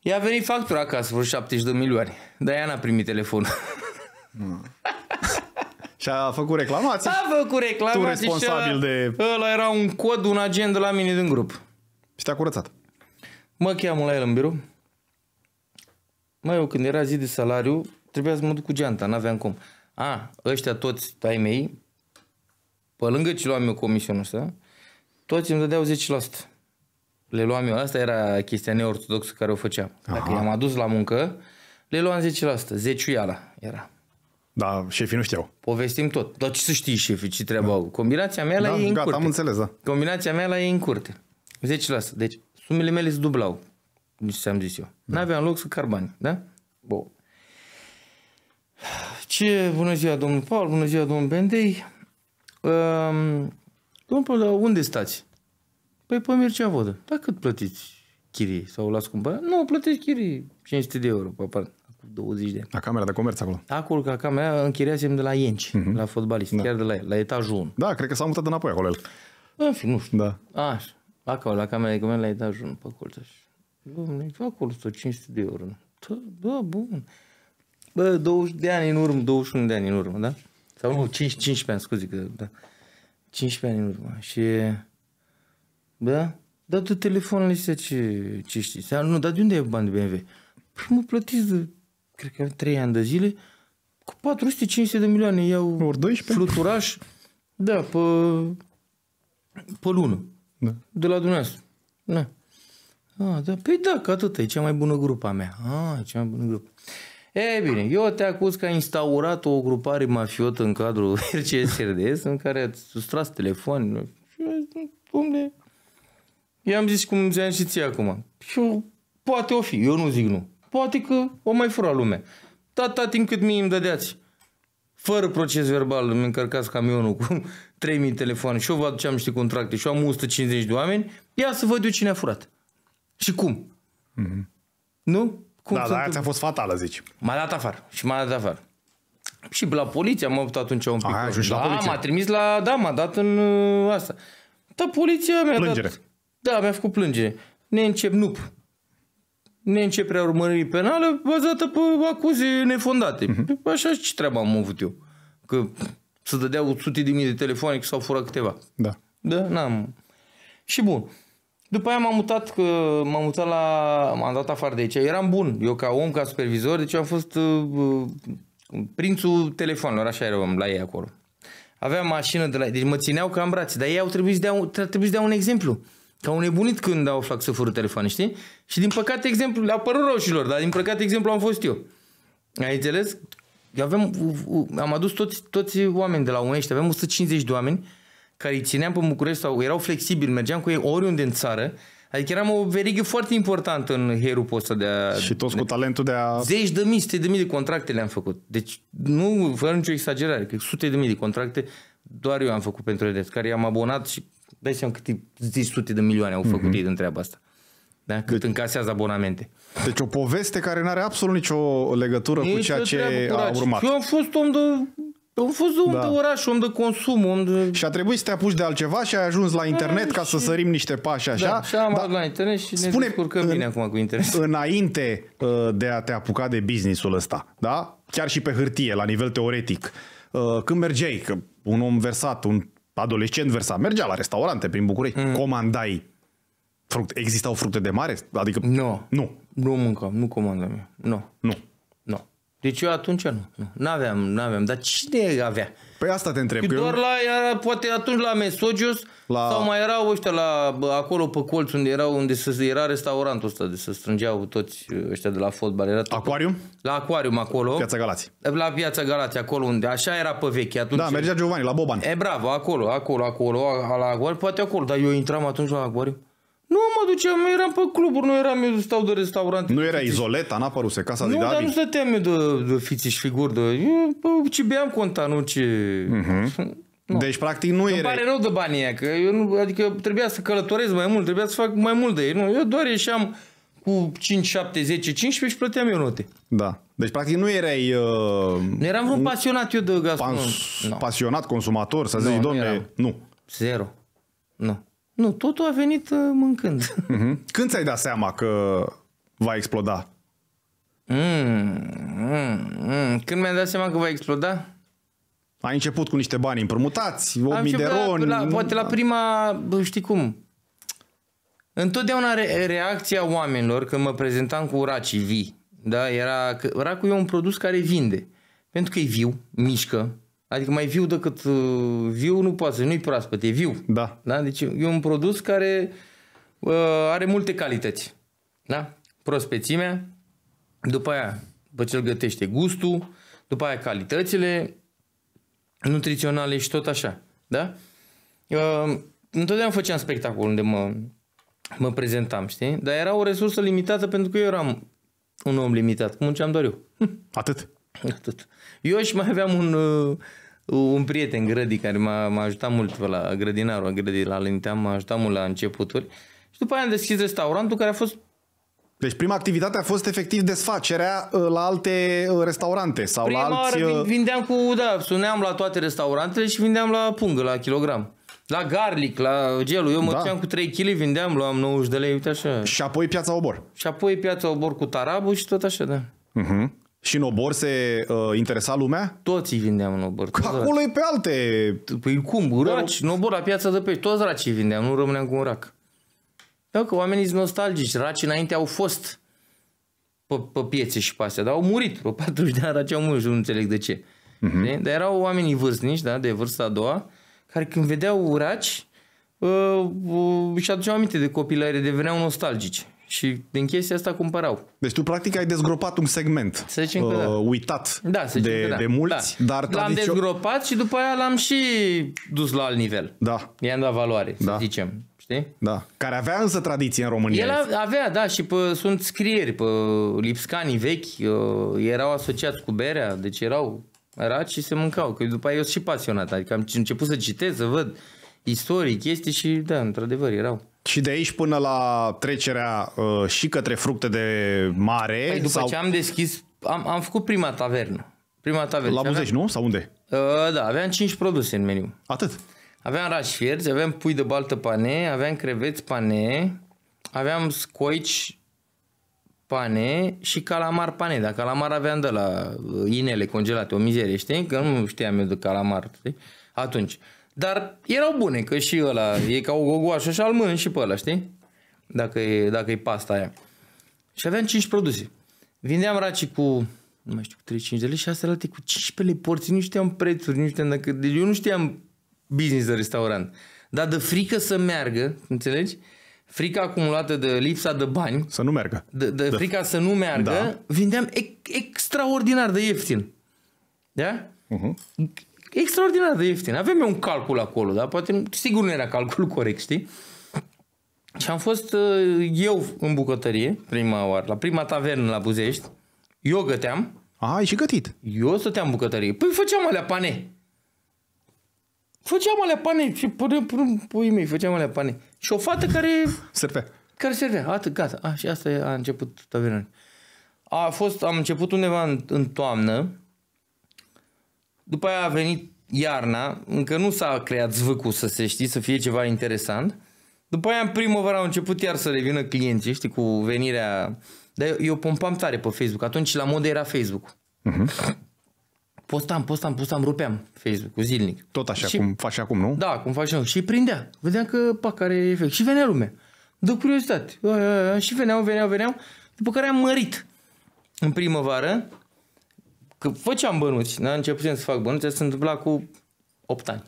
i-a venit factura acasă, vreo 70 de milioane, dar ea n-a primit telefonul. Mm. Și a făcut reclamații. A făcut reclamații. Tu responsabil a, de... Ăla era un cod, un agent de la mine din grup. Și te-a curățat. Mă cheamă la el în birou. Mă, eu când era zi de salariu, trebuia să mă duc cu geanta, n-aveam cum a, ăștia toți ai mei, pe lângă ce luam eu comisionul ăsta, toți îmi dădeau 10%. Le luam eu, asta era chestia neortodoxă care o făceam. Dacă i-am adus la muncă, le luam 10%, 10 iala era. Da, șefii nu știau. Povestim tot. Dar ce să știi șefii, ce treabă da. au? Combinația mea da, la ei în curte. am înțeles, da. Combinația mea la ei în curte. 10%. Deci sumele mele se dublau, nici ce am zis eu. Da. N-aveam loc să car bani, da? Bun. Ce, bună ziua domnul Paul, bună ziua domnul Bendei. Um, domnul Paul, unde stați? Păi pe Mircea Vodă. Dar cât plătiți chirie? Sau l cumpărat? Nu, plătești chirie. 500 de euro, pe par, 20 de ani. La camera de comerț acolo. Acolo, ca camera, închiriasem de la Ienci, uh-huh. la fotbalist, da. chiar de la la etajul 1. Da, cred că s-a mutat înapoi acolo el. În fi, nu știu. Da. Așa. Acolo, la camera de comerț, la etajul 1, pe colț. Domnule, acolo sunt 500 de euro. Da, bun. Bă, 20 de ani în urmă, 21 de ani în urmă, da? Sau nu, 5, 15 ani, scuze că, da. 15 ani în urmă. Și, bă, da, tu telefonul ăsta ce, ce știi? Sau, nu, dar de unde ai bani de BMW? Păi mă plătiți de, cred că 3 ani de zile, cu 400-500 de milioane iau Ori 12? fluturaș, da, pe, pe lună. Da. De la dumneavoastră. Da. A, ah, da. Păi da, că atât e cea mai bună grupa mea. A, ah, e cea mai bună grupă. E bine, eu te acuz că ai instaurat o grupare mafiotă în cadrul RCSRDS în care ați sustras telefoanele. Dom'le, eu, i-am zis cum ți-am și ție acum. Și eu, poate o fi, eu nu zic nu. Poate că o mai fura lumea. Tata, timp cât mie îmi dădeați fără proces verbal, îmi încărcați camionul cu 3000 telefoane și eu vă aduceam niște contracte și eu am 150 de oameni, ia să văd eu cine a furat. Și cum? Mm-hmm. Nu? Cum da, dar aia ți-a fost fatală, zici. M-a dat afară și m-a dat afară. Și la poliția m a dat atunci un pic. Aha, ajuns da, la m-a trimis la... Da, m-a dat în uh, asta. Da, poliția mi-a plângere. dat... Da, mi-a făcut plângere. Ne încep nup. Ne începerea urmării penală bazată pe acuze nefondate. Uh-huh. Așa ce treabă am avut eu. Că să dădeau sute de mii de telefoane că s-au furat câteva. Da. Da, n-am... Și bun. După aia m-am mutat, că m-am mutat la, m-am dat afară de aici. Eram bun, eu ca om, ca supervisor, deci am fost uh, prințul telefonelor, așa eram la ei acolo. Aveam mașină de la deci mă țineau ca în brațe, dar ei au trebuit să dea un, trebuie să dea un exemplu. Ca un nebunit când au aflat să fură telefoane, știi? Și din păcate exemplu, le-a părut roșilor, dar din păcate exemplu am fost eu. Ai înțeles? Aveam, am adus toți, toți oameni de la Unești, aveam 150 de oameni care îi țineam pe București sau erau flexibili, mergeam cu ei oriunde în țară, Adică eram o verigă foarte importantă în Hero ăsta de a... Și toți cu talentul de a... Zeci de mii, sute de mii de contracte le-am făcut. Deci nu, fără nicio exagerare, că sute de mii de contracte doar eu am făcut pentru ele, care i-am abonat și dai seama câte zeci sute de milioane au făcut mm-hmm. ei din treaba asta. Da? Cât deci, încasează abonamente. Deci o poveste care nu are absolut nicio legătură nici cu ceea ce a urmat. Eu am fost om de am fost om da. de oraș, om de consum, om de... Și a trebuit să te apuci de altceva și ai ajuns la internet da, ca și... să sărim niște pași așa. Da, și am da. la internet și ne Spune, descurcăm în, bine acum cu internet. Înainte uh, de a te apuca de businessul ăsta, da? Chiar și pe hârtie, la nivel teoretic. Uh, când mergeai, că un om versat, un adolescent versat, mergea la restaurante prin București, mm. comandai fructe. Existau fructe de mare? Adică... No. Nu. Nu Nu mâncam, nu comandam eu. No. Nu. Deci eu atunci nu. Nu N-aveam, n-aveam. Dar cine avea? Păi asta te întreb. Că doar eu... la, era, poate atunci la Mesogius la... sau mai erau ăștia la, acolo pe colț unde, erau, unde se, era restaurantul ăsta de se strângeau toți ăștia de la fotbal. Era tot Aquarium? la Aquarium acolo. Piața Galați. La Piața Galați, acolo unde, așa era pe vechi. Atunci, da, mergea Giovanni, la Boban. E, bravo, acolo, acolo, acolo, la Aquarium, poate acolo. Dar eu intram atunci la Aquarium. Nu mă duceam, eu eram pe cluburi, nu eram eu stau de restaurante. Nu era izoleta, n-a apăruse casa nu, de Nu, dar nu stăteam eu de, de fiți și figuri. De, eu, bă, ce beam conta, nu ce... Uh-huh. Mhm. No. Deci, practic, nu Îmi pare rău de banii aia, că eu nu, adică trebuia să călătoresc mai mult, trebuia să fac mai mult de ei. Nu, eu doar ieșeam cu 5, 7, 10, 15 și plăteam eu note. Da. Deci, practic, nu erai... Uh, nu eram vreun pasionat eu de gastronomie. Pans... No. Pasionat, consumator, să zici, no, domne, nu. Zero. Nu. Nu, totul a venit uh, mâncând. Mhm. Când ți-ai dat seama că va exploda? Mm, mm, mm. Când mi-am dat seama că va exploda? A început cu niște bani împrumutați, 8.000 de roni. La, la, poate la da. prima, bă, știi cum, întotdeauna re- reacția oamenilor când mă prezentam cu racii vii, da, era că racul e un produs care vinde. Pentru că e viu, mișcă, Adică mai viu decât uh, viu nu poate să, nu-i proaspăt, e viu. Da. da. Deci e un produs care uh, are multe calități. Da? Prospețimea, după aia, după ce îl gătește gustul, după aia calitățile nutriționale și tot așa. Da? Uh, întotdeauna făceam spectacol unde mă, mă prezentam, știi? Dar era o resursă limitată pentru că eu eram un om limitat, cum munceam doar eu. Atât? Atât. Eu și mai aveam un... Uh, un prieten grădii care m-a, m-a ajutat mult la grădinarul grădii la Linteam, m-a ajutat mult la începuturi și după aia am deschis restaurantul care a fost deci prima activitate a fost efectiv desfacerea ă, la alte ă, restaurante sau prima la alți... oară vindeam cu, da, suneam la toate restaurantele și vindeam la pungă, la kilogram. La garlic, la gelul. Eu mă da. cu 3 kg, vindeam, luam 90 de lei, uite așa. Și apoi piața Obor. Și apoi piața Obor cu tarabul și tot așa, da. Uh-huh. Și în obor se uh, interesa lumea? Toți îi vindeam în obor. Că acolo raci. e pe alte... Păi cum? Da. Raci, în obor, la piața de pești. Toți racii vindeam, nu rămâneam cu un rac. Da, că oamenii sunt nostalgici. Racii înainte au fost pe, pe piețe și pe astea, dar au murit. Pe 40 de ani racii au murit și nu înțeleg de ce. Uh-huh. De? Dar erau oamenii vârstnici, da, de vârsta a doua, care când vedeau raci, uh, uh, și aduceau aminte de copilărie, deveneau nostalgici. Și din chestia asta cumpărau. Deci tu practic ai dezgropat un segment. Să zicem că da. uh, da. Uitat da, să de, că da. de mulți, da. dar L-am tradicio... dezgropat și după aia l-am și dus la alt nivel. Da. I-am dat valoare, da. să zicem. Știi? Da. Care avea însă tradiție în România. El avea, da, și pe, sunt scrieri, pe lipscanii vechi, uh, erau asociați cu berea, deci erau raci și se mâncau. Că după aia eu sunt și pasionat, adică am început să citesc, să văd istorii, chestii și da, într-adevăr erau. Și de aici până la trecerea uh, și către fructe de mare. Păi, după sau... ce am deschis, am, am făcut prima tavernă. Prima tavernă. La Buzești, aveam... nu? Sau unde? Uh, da, aveam 5 produse în meniu. Atât? Aveam rași fierți, aveam pui de baltă pane, aveam creveți pane, aveam scoici pane și calamar pane. Dar calamar aveam de la uh, inele congelate, o mizerie, știi? Că nu știam eu de calamar, știi? Atunci. Uh, dar erau bune, că și ăla e ca o gogoașă și al mâni și pe ăla, știi? Dacă e, dacă e pasta aia. Și aveam 5 produse. Vindeam racii cu, nu mai știu, cu 35 de lei și astea cu 15 lei porții. Nu știam prețuri, nu știam dacă... Deci eu nu știam business de restaurant. Dar de frică să meargă, înțelegi? frica acumulată de lipsa de bani. Să nu meargă. De, de, de frica să nu meargă, da. vindeam e- extraordinar de ieftin. Da? Uh-huh extraordinar de ieftin. Avem un calcul acolo, dar poate sigur nu era calculul corect, știi? Și am fost uh, eu în bucătărie, prima oară, la prima tavernă la Buzești. Eu găteam. Aha, ai și gătit. Eu stăteam în bucătărie. Păi făceam alea pane. Făceam alea pane și pui mei, făceam alea pane. Și o fată care... Servea. Care servea, atât, gata. A, și asta a început taverna. A fost, am început undeva în, în toamnă, după aia a venit iarna, încă nu s-a creat zvâcul să se știe, să fie ceva interesant. După aia în primăvară au început iar să revină clienții, știi, cu venirea... Dar eu, eu pompam tare pe Facebook. Atunci la modă era Facebook. Uh-huh. Mhm. Postam, postam, postam, rupeam Facebook-ul zilnic. Tot așa și, cum faci acum, nu? Da, cum faci acum. Și prindea. Vedeam că, care e efect. Și venea lumea. De curiozitate. Și veneau, veneau, veneau. După care am mărit. În primăvară că făceam bănuți, n-am începusem să fac bănuți, se întâmpla cu 8 ani.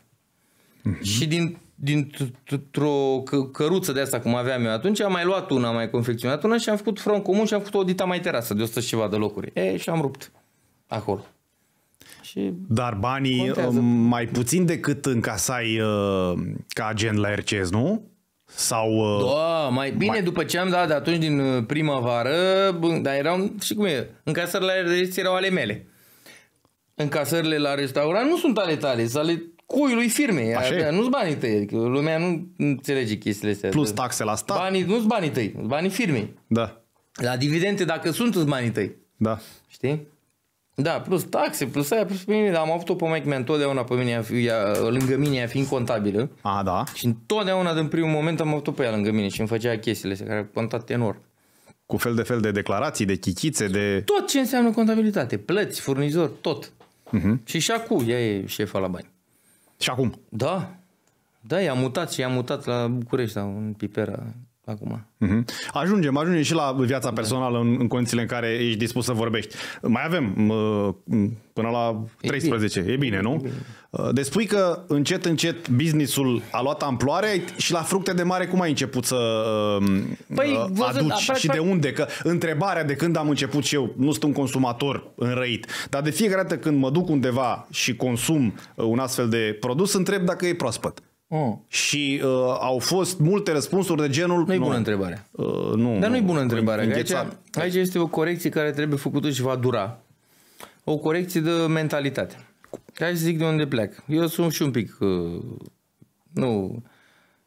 Mhm. Și din, dintr-o căruță de asta cum aveam eu atunci, am mai luat una, am mai confecționat una și am făcut front comun și am făcut o dita mai terasă de 100 și ceva de locuri. E, și am rupt acolo. Și Dar banii contează. Um, mai puțin decât încasai uh, ca agent la RCS, nu? Sau... Uh, da, mai bine mai... după ce am dat de atunci din uh, primăvară, dar erau, și cum e, încasările la RCS erau ale mele încasările la restaurant nu sunt ale tale, sunt ale cuiului firme. Așa nu-s banii tăi. Adică lumea nu înțelege chestiile astea. Plus taxe la stat. Banii, nu-s banii tăi, banii firmei. Da. La dividende, dacă sunt, sunt banii tăi. Da. Știi? Da, plus taxe, plus aia, plus mine, dar am avut-o pe mai mea întotdeauna pe mine, ea, lângă mine, ea fiind contabilă. A, da. Și întotdeauna, din primul moment, am avut-o pe ea lângă mine și îmi făcea chestiile astea, care contat tenor. Cu fel de fel de declarații, de chichițe, de... Tot ce înseamnă contabilitate, plăți, furnizor, tot. Uh-huh. Și și acum ea e șefa la bani. Și acum? Da. Da, i-a mutat și i-a mutat la București, la un pipera acum. Mm-hmm. Ajungem, ajungem și la viața personală în, în condițiile în care ești dispus să vorbești. Mai avem până la 13, e bine, e bine nu? Uh, e bine. Despui deci că încet, încet businessul a luat amploare și la fructe de mare cum ai început să um, păi, uh, aduci văzut, păi, și de păi- unde? Că întrebarea de când am început și eu, nu sunt un consumator înrăit, dar de fiecare dată când mă duc undeva și consum uh, un astfel de produs, întreb dacă e proaspăt. Oh. Și uh, au fost multe răspunsuri de genul... Nu-i bună întrebare. Uh, nu, Dar nu-i bună întrebare. Aici, aici este o corecție care trebuie făcută și va dura. O corecție de mentalitate. Ca să zic de unde plec. Eu sunt și un pic... Uh, nu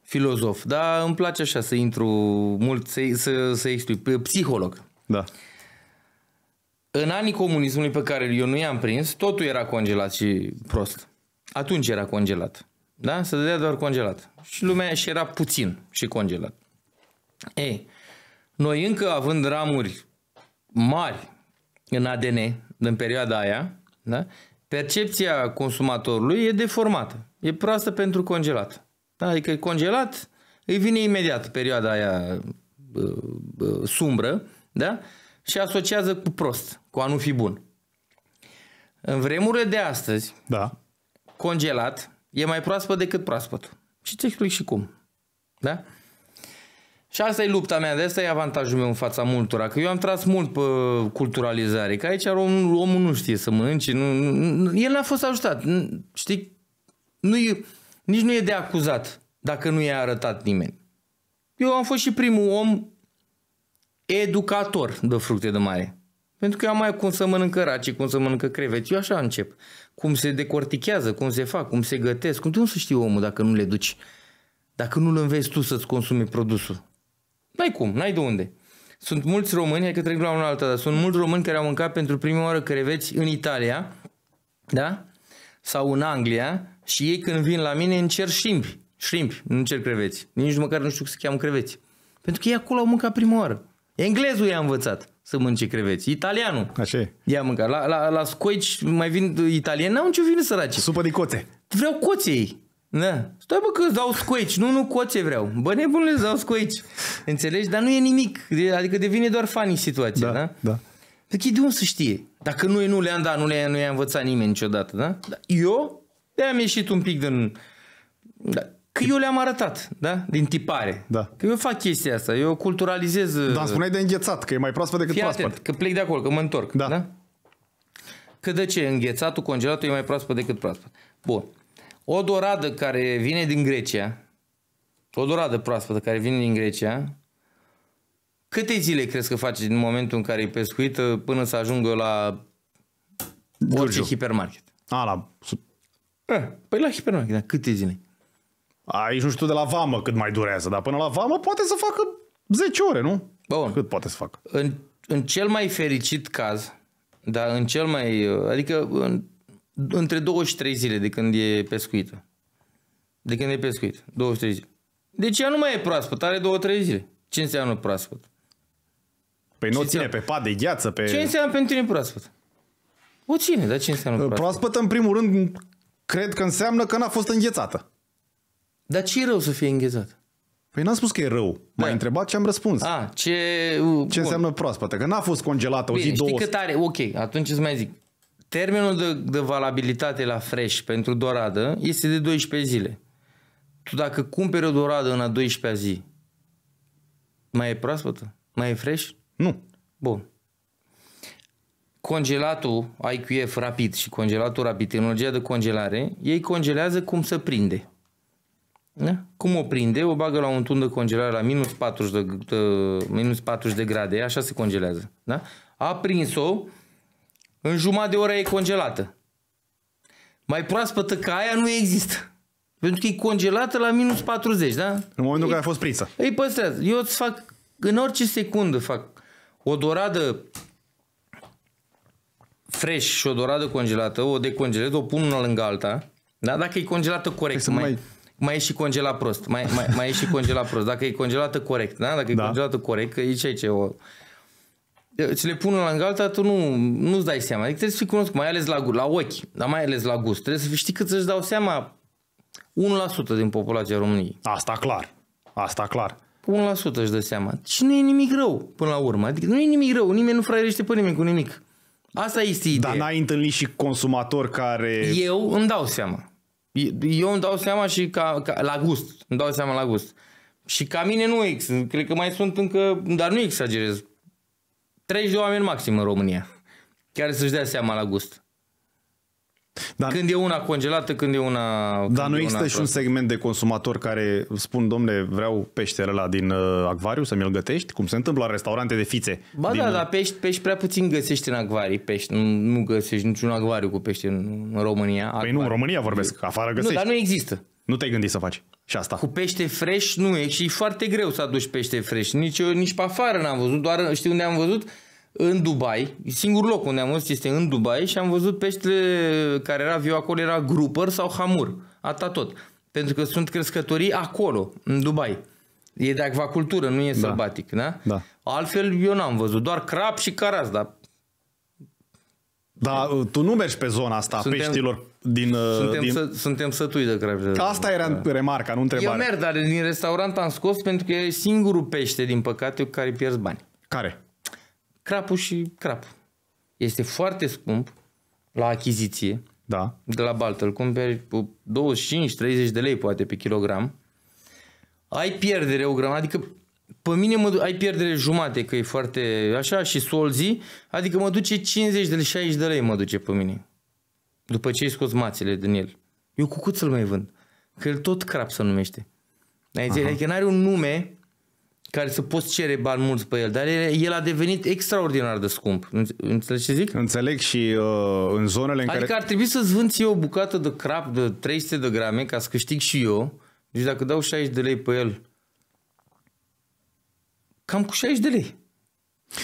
filozof, dar îmi place așa să intru mult, să, să, să explic. Psiholog. Da. În anii comunismului pe care eu nu i-am prins, totul era congelat și prost. Atunci era congelat. Da? Să dădea doar congelat. Și lumea și era puțin și congelat. Ei, noi încă având ramuri mari în ADN, în perioada aia, da? percepția consumatorului e deformată. E proastă pentru congelat. Da? Adică congelat îi vine imediat perioada aia sumbră da? și asociază cu prost, cu a nu fi bun. În vremurile de astăzi, da. congelat E mai proaspăt decât proaspăt. Și ți explic și cum. Da? Și asta e lupta mea, de asta e avantajul meu în fața multora, că eu am tras mult pe culturalizare, că aici omul, omul nu știe să mănânce, nu, nu, el n-a fost ajutat, știi, nu e, nici nu e de acuzat dacă nu i-a arătat nimeni. Eu am fost și primul om educator de fructe de mare. Pentru că eu am mai cum să mănâncă raci, cum să mănâncă creveți. Eu așa încep. Cum se decortichează, cum se fac, cum se gătesc. Cum tu nu să știi omul dacă nu le duci? Dacă nu-l înveți tu să-ți consumi produsul. N-ai cum, n-ai de unde. Sunt mulți români, hai că trec la una altă, dar sunt mulți români care au mâncat pentru prima oară creveți în Italia, da? Sau în Anglia și ei când vin la mine încerc șimpi. Șimpi, nu încerc creveți. Nici măcar nu știu cum se cheamă creveți. Pentru că ei acolo au mâncat prima oară. Englezul i-a învățat să mănânce creveți. Italianul. Așa e. Ia mânca. La, la, la scoici mai vin italieni, n-au nicio vină săraci. Supă de coțe. Vreau coței. ei. Da. Stai bă că îți dau scoici. Nu, nu, coțe vreau. Bă, nebunule, îți dau scoici. Înțelegi? Dar nu e nimic. Adică devine doar funny situația, da? Da. da. Deci păi, de unde să știe? Dacă noi nu le-am dat, nu le-a, nu le învățat nimeni niciodată, da? da. Eu de-am ieșit un pic din... Da Că eu le-am arătat, da? Din tipare. Da. Că eu fac chestia asta, eu culturalizez... Dar îmi uh, spuneai de înghețat, că e mai proaspăt decât proaspăt. Atent, că plec de acolo, că mă întorc. Da. da? Că de ce? Înghețatul, congelatul e mai proaspăt decât proaspăt. Bun. O doradă care vine din Grecia, o doradă proaspătă care vine din Grecia, câte zile crezi că face din momentul în care e pescuită până să ajungă la orice hipermarket? A, la... Eh, păi la hipermarket, da, câte zile? Aici nu știu de la vamă cât mai durează, dar până la vamă poate să facă 10 ore, nu? Bun. Cât poate să facă? În, în cel mai fericit caz, dar în cel mai... Adică în, între 23 și zile de când e pescuită. De când e pescuit. 23 zile. Deci ea nu mai e proaspăt, are 2-3 zile. Ce înseamnă proaspăt? Păi nu ține pe pat de gheață, pe... Ce înseamnă pentru tine proaspăt? O ține, dar ce înseamnă proaspăt? Proaspăt, în primul rând, cred că înseamnă că n-a fost înghețată. Dar ce e rău să fie înghețat. Păi n-am spus că e rău. Da. M-ai întrebat ce am răspuns. A, ce... Uh, ce înseamnă proaspătă? Că n-a fost congelată o Bine, zi, două... Știi cât are? Ok, atunci îți mai zic. Termenul de, de valabilitate la fresh pentru doradă este de 12 zile. Tu dacă cumperi o doradă în a 12-a zi, mai e proaspătă? Mai e fresh? Nu. Bun. Congelatul IQF rapid și congelatul rapid, tehnologia de congelare, ei congelează cum se prinde. Da? Cum o prinde? O bagă la un tun de congelare la minus 40 de, de, minus 40 de grade, așa se congelează. Da? A prins-o, în jumătate de oră e congelată. Mai proaspătă ca aia nu există. Pentru că e congelată la minus 40, da? În momentul în care a fost prinsă. Îi păstrează. Eu îți fac, în orice secundă fac o doradă fresh și o doradă congelată, o decongelez, o pun una lângă alta, da? dacă e congelată corect. mai... mai mai e și congelat prost. Mai, mai, mai e și congelat prost. Dacă e congelată corect, da? Dacă e da. congelată corect, că e ce ce o... Ți le pun la alta, tu nu, nu-ți dai seama. Adică trebuie să fii cunoscut, mai ales la, la ochi, dar mai ales la gust. Trebuie să știi cât să-și dau seama 1% din populația României. Asta clar. Asta clar. 1% își dă seama. Și nu e nimic rău până la urmă. Adică nu e nimic rău. Nimeni nu fraierește pe nimeni cu nimic. Asta este ideea. Dar n-ai întâlnit și consumator care... Eu îmi dau seama. Eu îmi dau seama și ca, ca, la gust, îmi dau seama la gust. Și ca mine nu ex, cred că mai sunt încă, dar nu exagerez, 30 de oameni maxim în România care să-și dea seama la gust. Dar, când e una congelată, când e una... Dar nu există și un segment de consumator care spun, domne, vreau peștele la din uh, acvariu să mi-l gătești, cum se întâmplă la restaurante de fițe. Ba din... da, dar pești, pești prea puțin găsești în acvarii, pești. Nu, nu găsești niciun acvariu cu pești în, în România. Acvariu. Păi nu, în România vorbesc, afară găsești. Nu, dar nu există. Nu te-ai gândit să faci și asta. Cu pește fresh nu e și e foarte greu să aduci pește fresh. Nici, eu, nici pe afară n-am văzut, doar știu unde am văzut în Dubai, singurul loc unde am văzut este în Dubai și am văzut peștele care era viu acolo era grupăr sau hamur, atât tot. Pentru că sunt crescătorii acolo, în Dubai. E de acvacultură, nu e da. sălbatic, da? da? Altfel eu n-am văzut, doar crap și caras, dar... Dar uh, tu nu mergi pe zona asta suntem, peștilor din... Uh, suntem, din... Să, suntem sătui de crap. Că asta era da. remarca, nu întrebare. Eu merg, dar din restaurant am scos pentru că e singurul pește, din păcate, care pierzi bani. Care? crapul și crap. Este foarte scump la achiziție. Da. De la baltă îl cumperi cu 25-30 de lei poate pe kilogram. Ai pierdere o grămadă, adică pe mine mă, ai pierdere jumate că e foarte așa și solzi, adică mă duce 50 de lei, 60 de lei mă duce pe mine. După ce ai scos mațele din el. Eu cu cât să-l mai vând? Că el tot crap se numește. Adică n-are un nume care să poți cere bani mulți pe el, dar el a devenit extraordinar de scump. Înțelegi ce zic? Înțeleg și uh, în zonele în adică care... Adică ar trebui să-ți vânzi eu o bucată de crap de 300 de grame ca să câștig și eu. Deci dacă dau 60 de lei pe el, cam cu 60 de lei.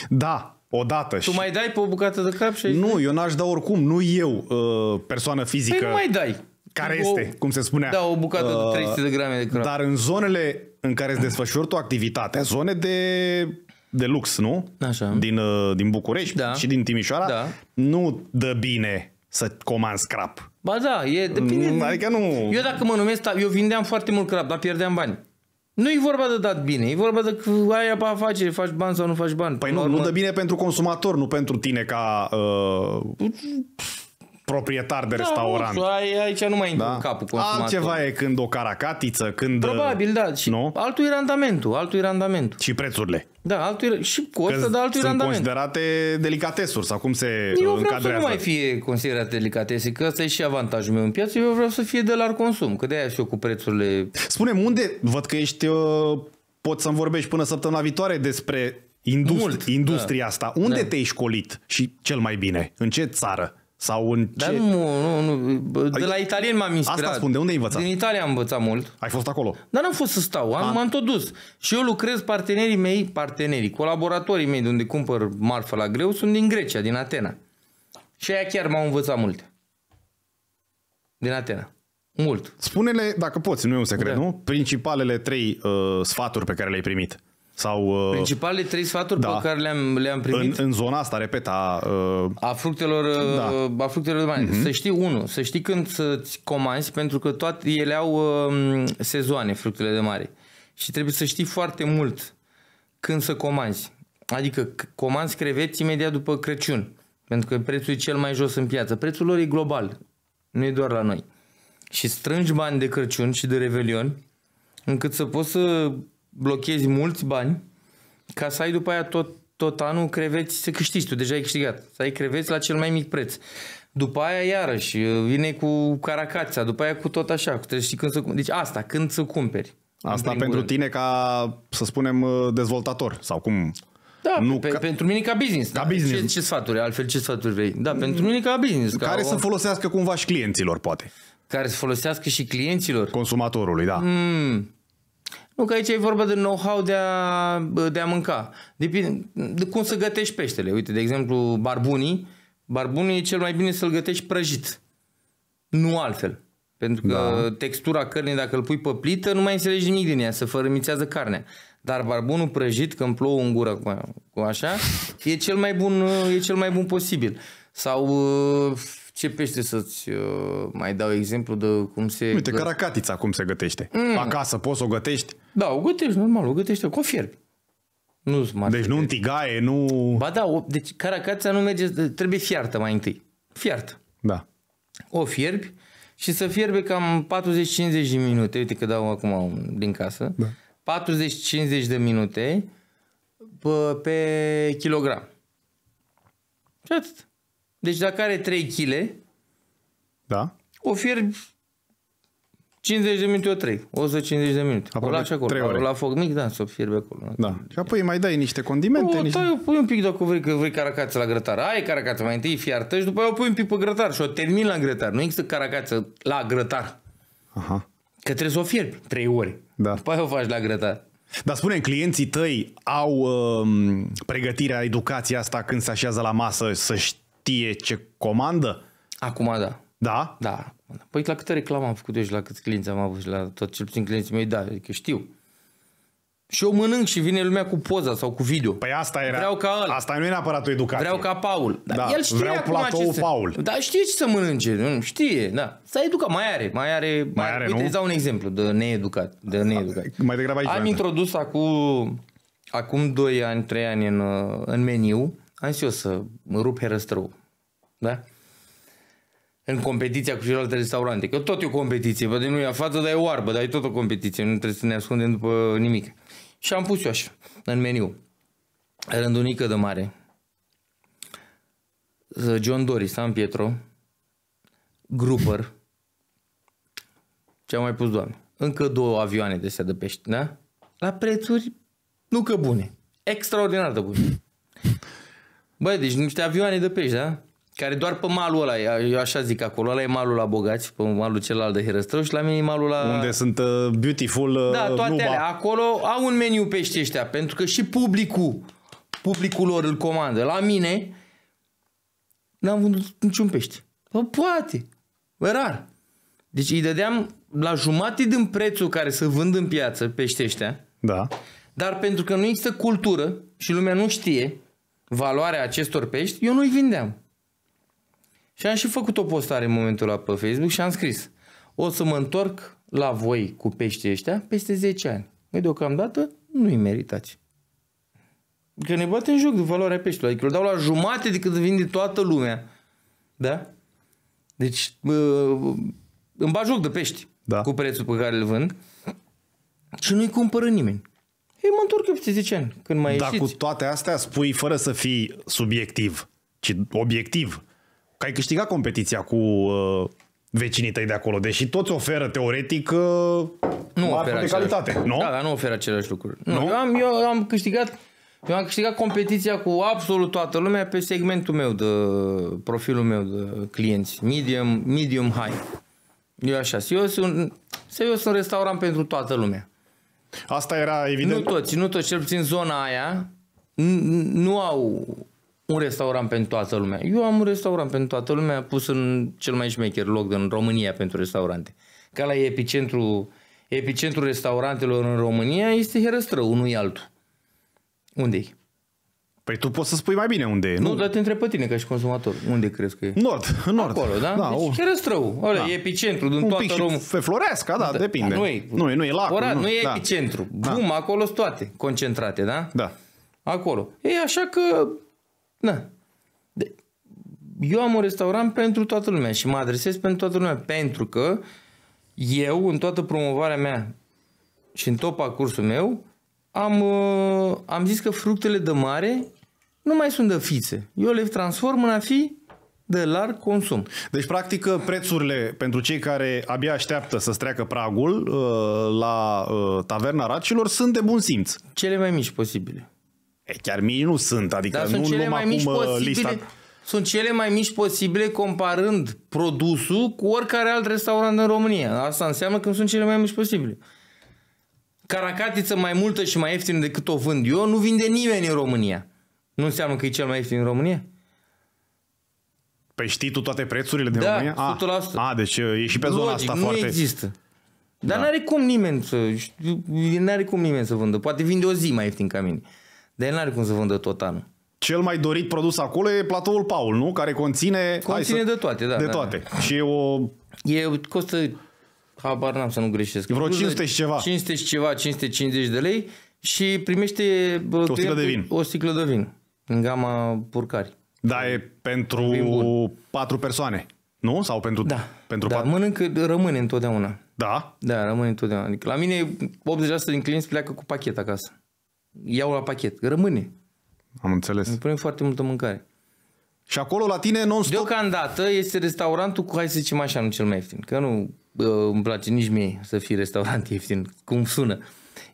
Da, odată. Și... Tu mai dai pe o bucată de crap și... Nu, eu n-aș da oricum, nu eu, uh, persoană păi fizică. Păi nu mai dai. Care o, este, cum se spunea. Da, o bucată uh, de 300 de grame de crap. Dar în zonele în care îți desfășuri tu activitatea, zone de, de lux, nu? Așa. Din, uh, din București da. și din Timișoara, da. nu dă bine să comand scrap. Ba da, e, depinde. Mm, adică nu... Eu dacă mă numesc, da, eu vindeam foarte mult crap, dar pierdeam bani. Nu e vorba de dat bine, e vorba de că aia pe afaceri, faci bani sau nu faci bani. Păi nu, urmă... nu dă bine pentru consumator, nu pentru tine ca... Uh... Păi, proprietar de da, restaurant. Da, ai, aici nu mai intră da? capul consumator. Altceva e când o caracatiță, când... Probabil, da. Și nu? altul e randamentul, altul e randamentul. Și prețurile. Da, altul e, și costă, că dar altul e randament. considerate delicatesuri sau cum se eu vreau încadrează. să nu mai fie considerate delicatese, că ăsta e și avantajul meu în piață. Eu vreau să fie de larg consum, că de-aia și eu cu prețurile... Spune unde, văd că ești... Uh, pot să-mi vorbești până săptămâna viitoare despre industri- Mult, industria da. asta. Unde da. te-ai școlit și cel mai bine? În ce țară? Sau în Dar Da, nu, nu, nu. De adică la italien m-am inspirat. Asta spun, de unde ai învățat? Din Italia am învățat mult. Ai fost acolo? Dar n-am fost să stau, am, m-am tot dus. Și eu lucrez partenerii mei, partenerii, colaboratorii mei de unde cumpăr marfă la greu, sunt din Grecia, din Atena. Și aia chiar m-au învățat mult. Din Atena. Mult. Spune-le, dacă poți, nu e un secret, da. nu? Principalele trei uh, sfaturi pe care le-ai primit. Sau, uh, Principalele trei sfaturi da, pe care le-am, le-am primit. În, în zona asta, repet, a, uh, a fructelor, uh, da. a fructelor de Uh-huh. Să știi, unul, să știi când să-ți comanzi, pentru că toate ele au uh, sezoane, fructele de mare. Și trebuie să știi foarte mult când să comanzi. Adică comanzi creveți imediat după Crăciun, pentru că prețul e cel mai jos în piață. Prețul lor e global, nu e doar la noi. Și strângi bani de Crăciun și de Revelion, încât să poți să blochezi mulți bani ca să ai după aia tot, tot anul creveți să câștigi, tu deja ai câștigat, să ai creveți la cel mai mic preț. După aia iarăși vine cu caracața, după aia cu tot așa, trebuie să știi când să Deci asta, când să cumperi. Asta pentru rând. tine ca, să spunem, dezvoltator sau cum... Da, nu pe, ca... pentru mine ca business. Ca da? business. Ce, ce sfaturi, altfel ce sfaturi vrei? Da, pentru mine ca business. Care ca să o... folosească cumva și clienților, poate. Care să folosească și clienților? Consumatorului, da. Mm, nu că aici e vorba de know-how de a, de a mânca. Depinde de cum să gătești peștele. Uite, de exemplu, barbunii. Barbunii e cel mai bine să-l gătești prăjit. Nu altfel. Pentru că da. textura cărnii, dacă îl pui pe plită, nu mai înțelegi nimic din ea, se fărâmițează carnea. Dar barbunul prăjit, când plouă în gură cu, cu așa, e cel mai bun, e cel mai bun posibil. Sau uh, ce pește să-ți uh, mai dau exemplu de cum se... Uite, gă... caracatița cum se gătește. Mm. Acasă poți să o gătești? Da, o gătești, normal, o gătești cu o fierbi. Nu deci nu în tigaie, nu... Ba da, o, deci caracatița nu merge, trebuie fiartă mai întâi. Fiartă. Da. O fierbi și să fierbe cam 40-50 de minute. Uite că dau acum din casă. Da. 40-50 de minute pe, pe kilogram. Și atât. Deci dacă are 3 kg, da. o fierbi 50 de minute o trei, 150 de minute. Aproape o lași acolo, 3 ore. la foc mic, da, să fierbe acolo. Da. da. Și apoi mai dai niște condimente. O, niște... o pui un pic dacă vrei, că vrei caracață la grătar. Ai caracață, mai întâi fiartă și după aia o pui un pic pe grătar și o termin la grătar. Nu există caracață la grătar. Aha. Că trebuie să o fierbi 3 ore. Da. După aia o faci la grătar. Dar spune clienții tăi au uh, pregătirea, educația asta când se așează la masă, să știi știe ce comandă? Acum da. Da? Da. da. Păi la câte reclame am făcut eu și la câți clienți am avut și la tot cel puțin clienții mei, da, adică știu. Și eu mănânc și vine lumea cu poza sau cu video. Păi asta era. Vreau ca ăla. Asta nu e neapărat o educație. Vreau ca Paul. Dar da, el știe vreau acum platou Paul. da, știe ce să mănânce. Nu, știe, da. S-a educat, mai are, mai are. Mai, mai are, are, Uite, nu? îți dau un exemplu de needucat. De needucat. Mai degrabă aici. Am introdus acum, acum 2 ani, 3 ani în, în meniu am zis eu să mă rup herăstrău. Da? În competiția cu celelalte restaurante. Că tot e o competiție. Bă, de nu e față, dar e oarbă, dar e tot o competiție. Nu trebuie să ne ascundem după nimic. Și am pus eu așa, în meniu. Rândunică de mare. John Doris, San Pietro. Grupăr. Ce am mai pus, doamne? Încă două avioane de astea de pești, da? La prețuri nu că bune. Extraordinar de bune. Bă, deci niște avioane de pești, da? Care doar pe malul ăla, eu așa zic acolo, ăla e malul la bogați, pe malul celălalt de Herăstrău și la mine e malul la... Unde sunt uh, beautiful uh, Da, toate Luba. alea. Acolo au un meniu pești ăștia, pentru că și publicul, publicul lor îl comandă. La mine n-am vândut niciun pește. Bă, poate. Bă, rar. Deci îi dădeam la jumate din prețul care se vând în piață ăștia? Da. Dar pentru că nu există cultură și lumea nu știe, valoarea acestor pești, eu nu-i vindeam. Și am și făcut o postare în momentul ăla pe Facebook și am scris o să mă întorc la voi cu peștii ăștia peste 10 ani. Măi, deocamdată nu-i meritați. Că ne bate în joc de valoarea peștilor. Adică îl dau la jumate decât vinde toată lumea. Da? Deci îmi bag joc de pești da. cu prețul pe care îl vând și nu-i cumpără nimeni ei păi mă întorc eu peste 10 ani, când mai Dar cu toate astea spui fără să fii subiectiv, ci obiectiv, că ai câștigat competiția cu uh, vecinii tăi de acolo, deși toți oferă teoretic uh, nu oferă de calitate, nu? Da, dar nu oferă aceleași lucruri. Nu, nu? Eu, am, eu am câștigat eu am câștigat competiția cu absolut toată lumea pe segmentul meu de profilul meu de clienți, medium, medium high. Eu așa, eu sunt, eu sunt restaurant pentru toată lumea. Asta era evident. Nu toți, nu toți, cel puțin zona aia, nu au un restaurant pentru toată lumea. Eu am un restaurant pentru toată lumea pus în cel mai șmecher loc din România pentru restaurante. Ca la epicentru, epicentru restaurantelor în România este Herăstrău, unul altul. Unde e? Păi tu poți să spui mai bine unde e, nu? Nu, dar te întreb pe tine ca și consumator. Unde crezi că e? Nord, nord. Acolo, da? da deci o... Herăstrău. Ăla da. e epicentru din un toată România. Pe Floreasca, da, da, depinde. Da, nu, e, nu, e, nu e lacul. Ora, nu, nu e da. epicentru. Da. Bum, acolo sunt toate concentrate, da? Da. Acolo. E așa că... Na. De... Eu am un restaurant pentru toată lumea și mă adresez pentru toată lumea. Pentru că eu, în toată promovarea mea și în tot parcursul meu, am, uh, am zis că fructele de mare nu mai sunt de fițe. Eu le transform în a fi de larg consum. Deci, practic, prețurile pentru cei care abia așteaptă să streacă pragul uh, la uh, taverna racilor sunt de bun simț. Cele mai mici posibile. E, chiar mii nu sunt, adică Dar nu sunt cele mai mici uh, posibile, lista... Sunt cele mai mici posibile comparând produsul cu oricare alt restaurant în România. Asta înseamnă că sunt cele mai mici posibile. Caracatiță mai multă și mai ieftină decât o vând eu nu vinde nimeni în România. Nu înseamnă că e cel mai ieftin în România? Păi știi tu toate prețurile din da, România? Da, 100%. A, a, deci e și pe Logic, zona asta nu foarte... nu există. Da. Dar da. n-are cum nimeni să... N-are cum nimeni să vândă. Poate vinde o zi mai ieftin ca mine. Dar el n-are cum să vândă tot anul. Cel mai dorit produs acolo e platoul Paul, nu? Care conține... Conține să, de toate, da. De da, toate. Da. Și e o... E, costă... Habar n-am să nu greșesc. Vreo 500 și ceva. 500 și ceva, 550 de lei și primește... O sticlă de vin. O sticlă de vin. În gama purcari. Da, e pentru patru persoane, nu? Sau pentru, da, pentru da, patru? mănânc, rămâne întotdeauna. Da? Da, rămâne întotdeauna. Adică la mine 80% din clienți pleacă cu pachet acasă. Iau la pachet, rămâne. Am înțeles. Îmi punem foarte multă mâncare. Și acolo la tine non-stop? Deocamdată este restaurantul cu, hai să zicem așa, nu cel mai ieftin. Că nu uh, îmi place nici mie să fie restaurant ieftin, cum sună.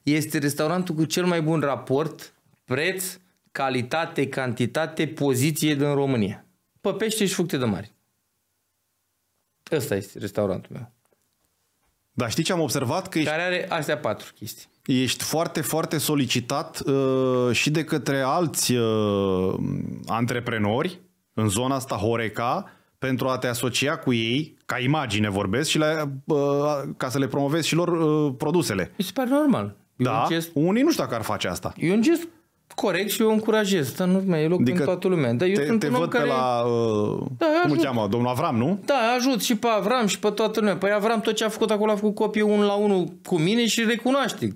Este restaurantul cu cel mai bun raport, preț, calitate, cantitate, poziție din România. Pe pește și fructe de mare. Ăsta este restaurantul meu. Dar știi ce am observat? Că ești... Care are astea patru chestii. Ești foarte, foarte solicitat uh, și de către alți uh, antreprenori în zona asta Horeca pentru a te asocia cu ei, ca imagine vorbesc, și la, uh, ca să le promovezi și lor uh, produsele. Mi se pare normal. da, un gest... unii nu știu dacă ar face asta. E un gest corect și eu încurajez, dar nu mai e loc adică în toată lumea. Dar eu te, sunt te un văd om care... pe la, uh, da, cum îl cheamă, domnul Avram, nu? Da, ajut și pe Avram și pe toată lumea. Păi Avram tot ce a făcut acolo a făcut copii un la unul cu mine și recunoaște.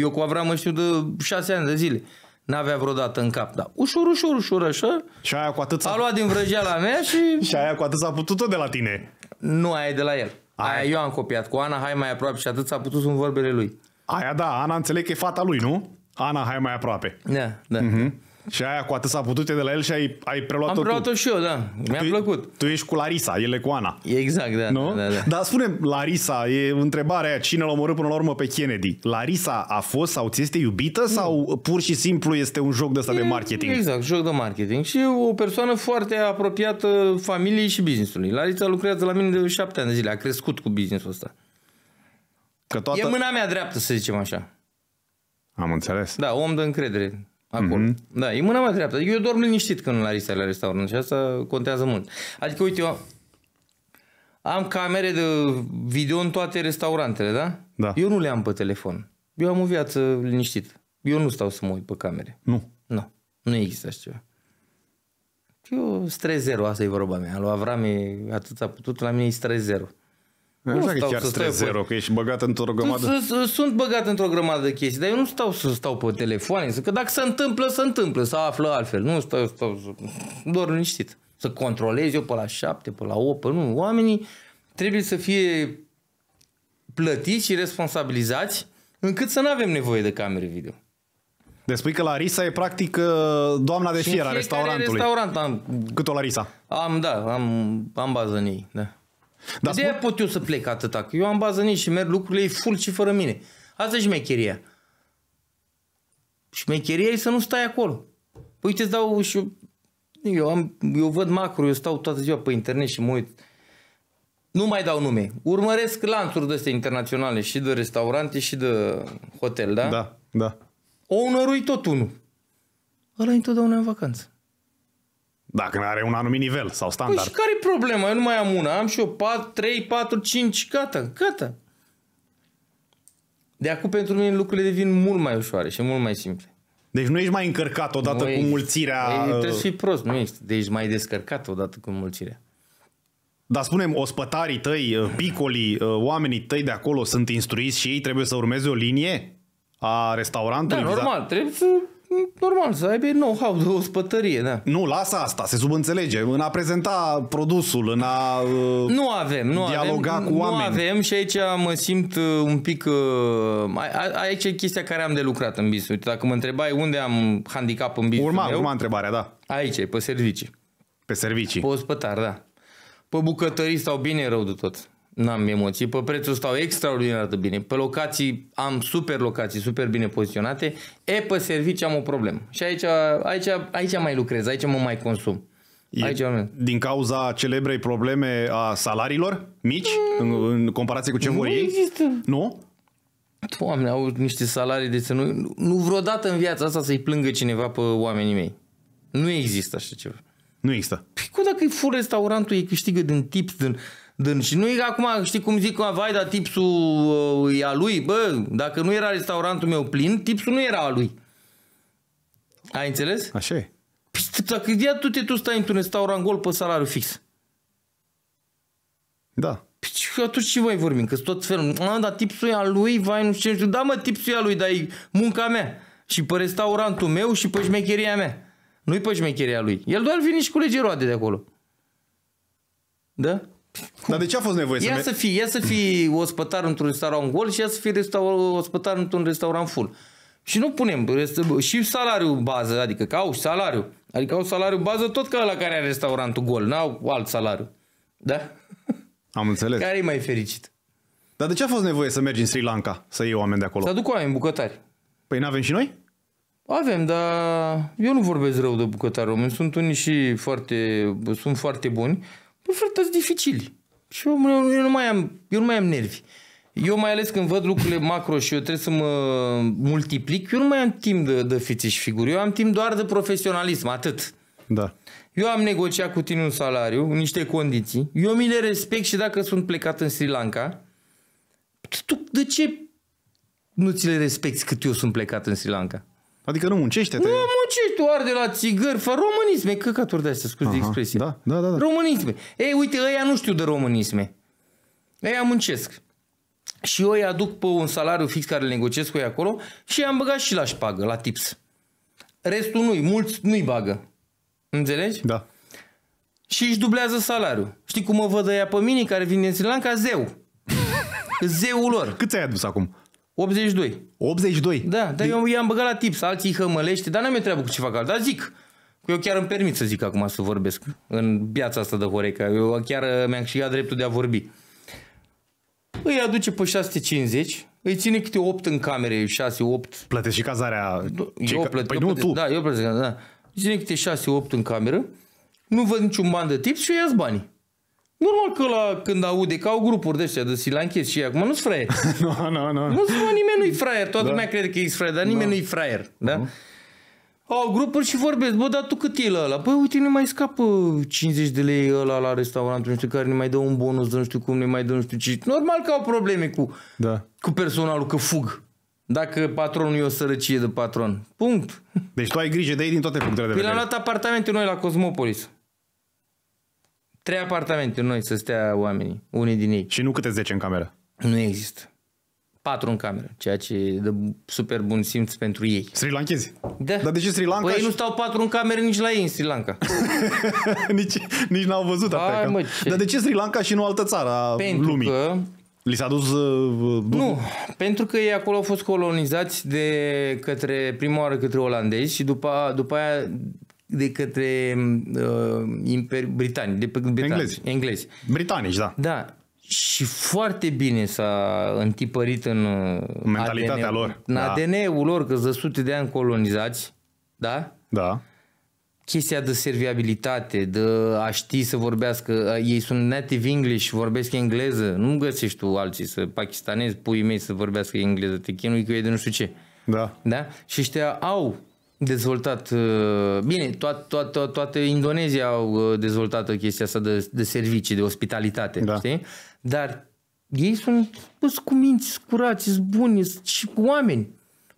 Eu cu Avram mă știu de șase ani de zile. N-avea vreodată în cap, dar Ușor, ușor, ușor, așa. Și aia cu atât a luat din vrăjeala mea și... și aia cu atât s-a putut de la tine. Nu, aia e de la el. Aia, aia eu am copiat. Cu Ana, hai mai aproape și atât s-a putut sunt vorbele lui. Aia da, Ana înțeleg că e fata lui, nu? Ana, hai mai aproape. Da, da. Uh-huh. Și aia cu atât s-a putut de la el și ai, ai preluat-o Am preluat-o și eu, da. Mi-a tu, plăcut. Tu ești cu Larisa, el e cu Ana. Exact, da. Nu? da, da, da. Dar spune, Larisa, e întrebarea aia, cine l-a omorât până la urmă pe Kennedy? Larisa a fost sau ți este iubită nu. sau pur și simplu este un joc de ăsta e, de marketing? Exact, joc de marketing și o persoană foarte apropiată familiei și businessului. Larisa lucrează la mine de șapte ani de zile, a crescut cu businessul ăsta. Că toată... E mâna mea dreaptă, să zicem așa. Am înțeles. Da, om de încredere acolo. Mm-hmm. Da, e mâna mea dreaptă. Eu dorm liniștit când la risa la restaurant și asta contează mult. Adică, uite, eu am camere de video în toate restaurantele, da? Da. Eu nu le am pe telefon. Eu am o viață liniștită. Eu nu stau să mă uit pe camere. Nu. Nu. Nu există așa ceva. Eu stres zero, asta e vorba mea. Lui Avram e atât a putut, la mine e stres zero. Nu așa stau că chiar să zero, pe... că ești băgat într-o grămadă. Sunt băgat într-o grămadă de chestii, dar eu nu stau să stau pe telefon, că dacă se întâmplă, se întâmplă, să află altfel. Nu stau, stau doar liniștit. Să controlez eu pe la șapte, pe la opt, nu. Oamenii trebuie să fie plătiți și responsabilizați încât să nu avem nevoie de camere video. Deci spui că Larisa e practic uh, doamna de fier a restaurantului. restaurant am... Cât o Larisa? Am, da, am, am bază în ei, da. Dar de aia pot eu să plec atâta, că eu am bază nici și merg lucrurile, e full și fără mine. Asta e șmecheria. Șmecheria e să nu stai acolo. Păi uite, dau și eu, am, eu văd macro, eu stau toată ziua pe internet și mă uit. Nu mai dau nume. Urmăresc lanțuri de internaționale și de restaurante și de hotel, da? Da, da. O unărui tot unul. Ăla întotdeauna în vacanță. Dacă nu are un anumit nivel sau păi standard. Păi și care e problema? Eu nu mai am una. Am și eu 4, 3, 4, 5, gata, gata. De acum pentru mine lucrurile devin mult mai ușoare și mult mai simple. Deci nu ești mai încărcat odată nu cu mulțirea... Ei, trebuie să fii prost, nu ești. Deci mai descărcat odată cu mulțirea. Dar spunem, ospătarii tăi, uh, picolii, uh, oamenii tăi de acolo sunt instruiți și ei trebuie să urmeze o linie a restaurantului? Da, normal, trebuie să normal, să aibă know-how de ospătărie, da. Nu, lasă asta, se subînțelege. În a prezenta produsul, în a uh, nu avem, nu dialoga avem, cu oameni. Nu avem și aici mă simt uh, un pic... Uh, aici e chestia care am de lucrat în bis. Uite, dacă mă întrebai unde am handicap în bis Urma, meu, urma întrebarea, da. Aici, pe servicii. Pe servicii. Pe ospătar, da. Pe bucătării stau bine rău de tot. N-am emoții. Pe prețul stau extraordinar de bine. Pe locații am super locații, super bine poziționate. E, pe servicii am o problemă. Și aici, aici, aici mai lucrez, aici mă mai consum. E aici, din cauza celebrei probleme a salariilor mici, mm. în, în comparație cu ce nu vor ei? Există. Nu? Oameni au niște salarii de să nu... Nu vreodată în viața asta să-i plângă cineva pe oamenii mei. Nu există așa ceva. Nu există. Păi cum dacă îi fur restaurantul, ei câștigă din tips, din... Dân. Și nu era acum, știi cum zic, vai, dar tipsul uh, e a lui, bă, dacă nu era restaurantul meu plin, tipsul nu era a lui. Ai înțeles? Așa e. Păi, dacă ia tu te tu stai într-un restaurant gol pe salariu fix. Da. Păi, atunci ce voi vorbim? Că tot felul, a, dar tipsul e a lui, vai, nu știu nu știu. Da, mă, tipsul e a lui, dar e munca mea. Și pe restaurantul meu și pe șmecheria mea. Nu-i pe șmecheria lui. El doar vine și culege roade de acolo. Da? Cum? Dar de ce a fost nevoie ia să... Ia să fii, ia să fii ospătar într-un restaurant gol și ia să fii ospătar într-un restaurant full. Și nu punem și salariul bază, adică că au și salariu. Adică au salariu bază tot ca la care are restaurantul gol, n-au alt salariu. Da? Am înțeles. Care e mai fericit? Dar de ce a fost nevoie să mergi în Sri Lanka să iei oameni de acolo? Să aduc oameni bucătari. Păi n-avem și noi? Avem, dar eu nu vorbesc rău de bucătari români. Sunt unii și foarte, sunt foarte buni. Bă, frate, dificili. Și eu, eu, nu mai am, eu nu mai am nervi. Eu mai ales când văd lucrurile macro și eu trebuie să mă multiplic, eu nu mai am timp de, de fițe și figuri. Eu am timp doar de profesionalism, atât. Da. Eu am negociat cu tine un salariu, niște condiții. Eu mi le respect și dacă sunt plecat în Sri Lanka, tu de ce nu ți le respecti cât eu sunt plecat în Sri Lanka? Adică nu muncește? Te... Nu muncești tu arde la țigări, fă românisme, căcaturi de astea, scuze de expresie. Da, da, da, da. Românisme. Ei, uite, ăia nu știu de românisme. Ăia muncesc. Și eu îi aduc pe un salariu fix care negociez cu ei acolo și i-am băgat și la șpagă, la tips. Restul nu-i, mulți nu-i bagă. Înțelegi? Da. Și își dublează salariul. Știi cum mă văd ăia pe mine care vin din Sri Lanka? Zeu. Zeul lor. Cât ți-ai adus acum? 82. 82? Da, dar de... Deci- eu i-am băgat la tips, alții îi hămălește, dar n-am eu treabă cu ce fac dar zic. Eu chiar îmi permit să zic acum să vorbesc în viața asta de Horeca. Eu chiar uh, mi-am câștigat dreptul de a vorbi. Îi aduce pe 650, îi ține câte 8 în camere, 6-8. Plătești și cazarea. Eu ca... plătesc. Păi nu tu. Da, eu plătesc. Da. Îi ține câte 6-8 în cameră, nu văd niciun ban de tips și eu ia banii. Normal că la, când aude că au grupuri de ăștia de silanchezi și ei, acum nu-s fraier. nu, nu, nu. Nu-s nimeni nu-i fraier. Toată da. lumea crede că e fraier, dar nimeni da. nu-i fraier. Da? Uh-huh. Au grupuri și vorbesc, bă, dar tu cât e la ăla? Bă, păi, uite, ne mai scapă 50 de lei ăla la restaurant, nu știu care, ne mai dă un bonus, nu știu cum, ne mai dă nu știu ce. Normal că au probleme cu, da. cu personalul, că fug. Dacă patronul e o sărăcie de patron. Punct. Deci tu ai grijă de ei din toate punctele de păi vedere. Păi l am luat apartamentul noi la Cosmopolis trei apartamente noi să stea oamenii, unii din ei. Și nu câte zece în cameră? Nu există. Patru în cameră, ceea ce dă super bun simț pentru ei. Sri Lankezi? Da. Dar de ce Sri Lanka? Păi și... nu stau patru în cameră nici la ei în Sri Lanka. nici, nici n-au văzut atâta. mă, ce... Dar de ce Sri Lanka și nu altă țară a pentru lumii? Că li s-a dus... Uh, nu, pentru că ei acolo au fost colonizați de către, prima oară către olandezi și după, după aia de către uh, imperi, britanii, de pe britanii, englezi. englezi. Britanici, da. Da. Și foarte bine s-a întipărit în uh, mentalitatea ADN, lor. În da. ADN-ul lor, că sute de ani colonizați, da? Da. Chestia de serviabilitate, de a ști să vorbească, ei sunt native English, vorbesc engleză, nu găsești tu alții, să pakistanezi, puii mei să vorbească engleză, te chinui cu ei de nu știu ce. Da. Da? Și ăștia au dezvoltat. Uh, bine, toat, toat, toat, toată Indonezia au uh, dezvoltat chestia asta de, de servicii, de ospitalitate, da. știi? Dar ei sunt pus cu minți curați, buni și cu oameni.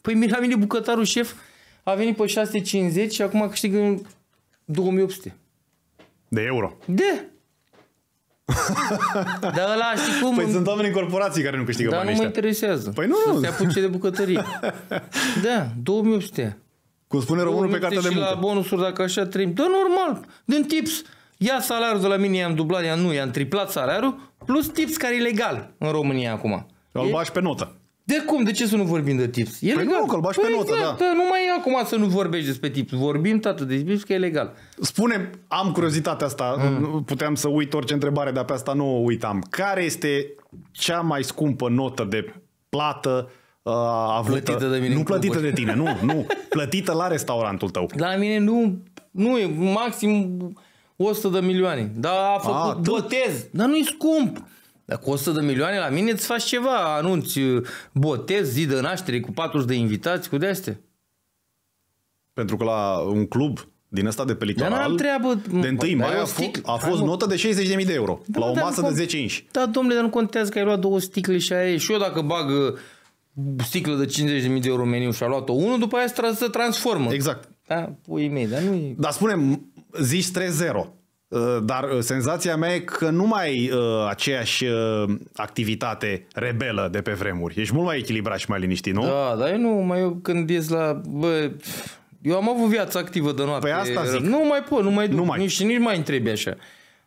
Păi venit Bucătarul șef a venit pe 650 și acum câștigă 2800. De euro. De! Da, ăla știi cum... Păi sunt oameni în corporații care nu câștigă da, banii nu mă interesează. Păi nu, nu. Să se apuce de bucătărie. da, 2800. Cum spune românul pe cartea de muncă. la bonusuri, dacă așa trim. Da, normal. Din tips. Ia salariul de la mine, i-am dublat, i-am, nu, i-am triplat salariul, plus tips care e legal în România acum. Îl bași pe notă. De cum? De ce să nu vorbim de tips? E păi legal. nu, că bași păi pe notă, exact, da. Nu mai e acum să nu vorbești despre tips. Vorbim, tată, de tips că e legal. Spune, am curiozitatea asta, mm. puteam să uit orice întrebare, dar pe asta nu o uitam. Care este cea mai scumpă notă de plată uh, avută, uh, plătită de mine. Nu plătită de tine, nu, nu. Plătită la restaurantul tău. La mine nu, nu e maxim 100 de milioane. Dar a făcut a, botez. Dar nu e scump. Dacă 100 de milioane la mine îți faci ceva, anunți uh, botez, zi de naștere cu 40 de invitați, cu de Pentru că la un club din asta de pe litoral, da, treabă, de 1 mai a, fost, a fost notă de 60.000 de euro da, la o masă de 10 inși. Da, domnule, dar nu contează că ai luat două sticle și aia e. Și eu dacă bag uh, sticlă de 50.000 de euro meniu și a luat-o unul, după aia se transformă. Exact. Da, pui mei, dar nu e... Dar spune, zici 3-0. Uh, dar uh, senzația mea e că nu mai ai uh, aceeași uh, activitate rebelă de pe vremuri. Ești mult mai echilibrat și mai liniștit, nu? Da, dar eu nu, mai eu când ies la... Bă, eu am avut viață activă de noapte. Păi asta zic. Nu mai pot, nu mai duc. Nu mai. Nici, nici mai întrebi așa.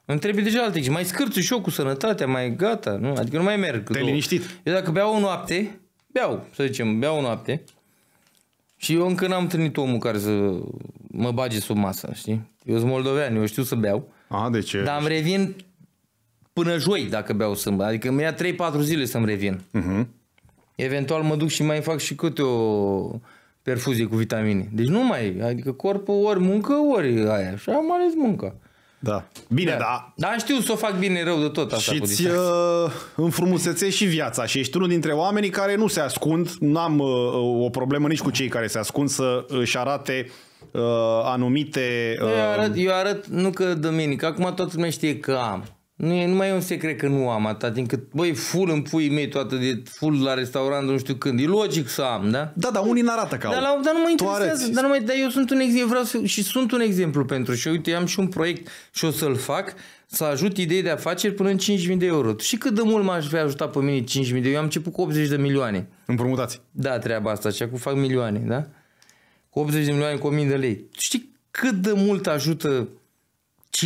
Întrebi deja alte. Mai scârțu și eu cu sănătatea, mai gata. Nu? Adică nu mai merg. Te-ai liniștit. Eu dacă beau o noapte, beau, să zicem, beau noapte. Și eu încă n-am întâlnit omul care să mă bage sub masă, știi? Eu sunt moldovean, eu știu să beau. A, de ce? Dar îmi revin până joi dacă beau sâmbătă. Adică îmi ia 3-4 zile să-mi revin. Uh-huh. Eventual mă duc și mai fac și câte o perfuzie cu vitamine. Deci nu mai, adică corpul ori muncă, ori aia. Și am ales munca. Da. Bine, da. da. știu să o fac bine rău de tot asta și îți uh, înfrumusețești și viața și ești unul dintre oamenii care nu se ascund. N-am uh, uh o problemă nici cu cei care se ascund să își arate uh, anumite... Uh... Eu, arăt, eu arăt, nu că duminică, acum toată lumea știe că am. Nu, e, nu mai e un secret că nu am atât din cât, băi, full în puii mei toată de full la restaurant, nu știu când. E logic să am, da? Da, dar unii n-arată ca dar, dar nu mă interesează, dar, nu mai, dar eu sunt un exemplu, vreau să, și sunt un exemplu pentru și uite, am și un proiect și o să-l fac, să ajut idei de afaceri până în 5.000 de euro. Și cât de mult m-aș fi ajutat pe mine 5.000 de euro? Eu am început cu 80 de milioane. Împrumutați. Da, treaba asta și acum fac milioane, da? Cu 80 de milioane, cu 1000 de lei. Știi cât de mult ajută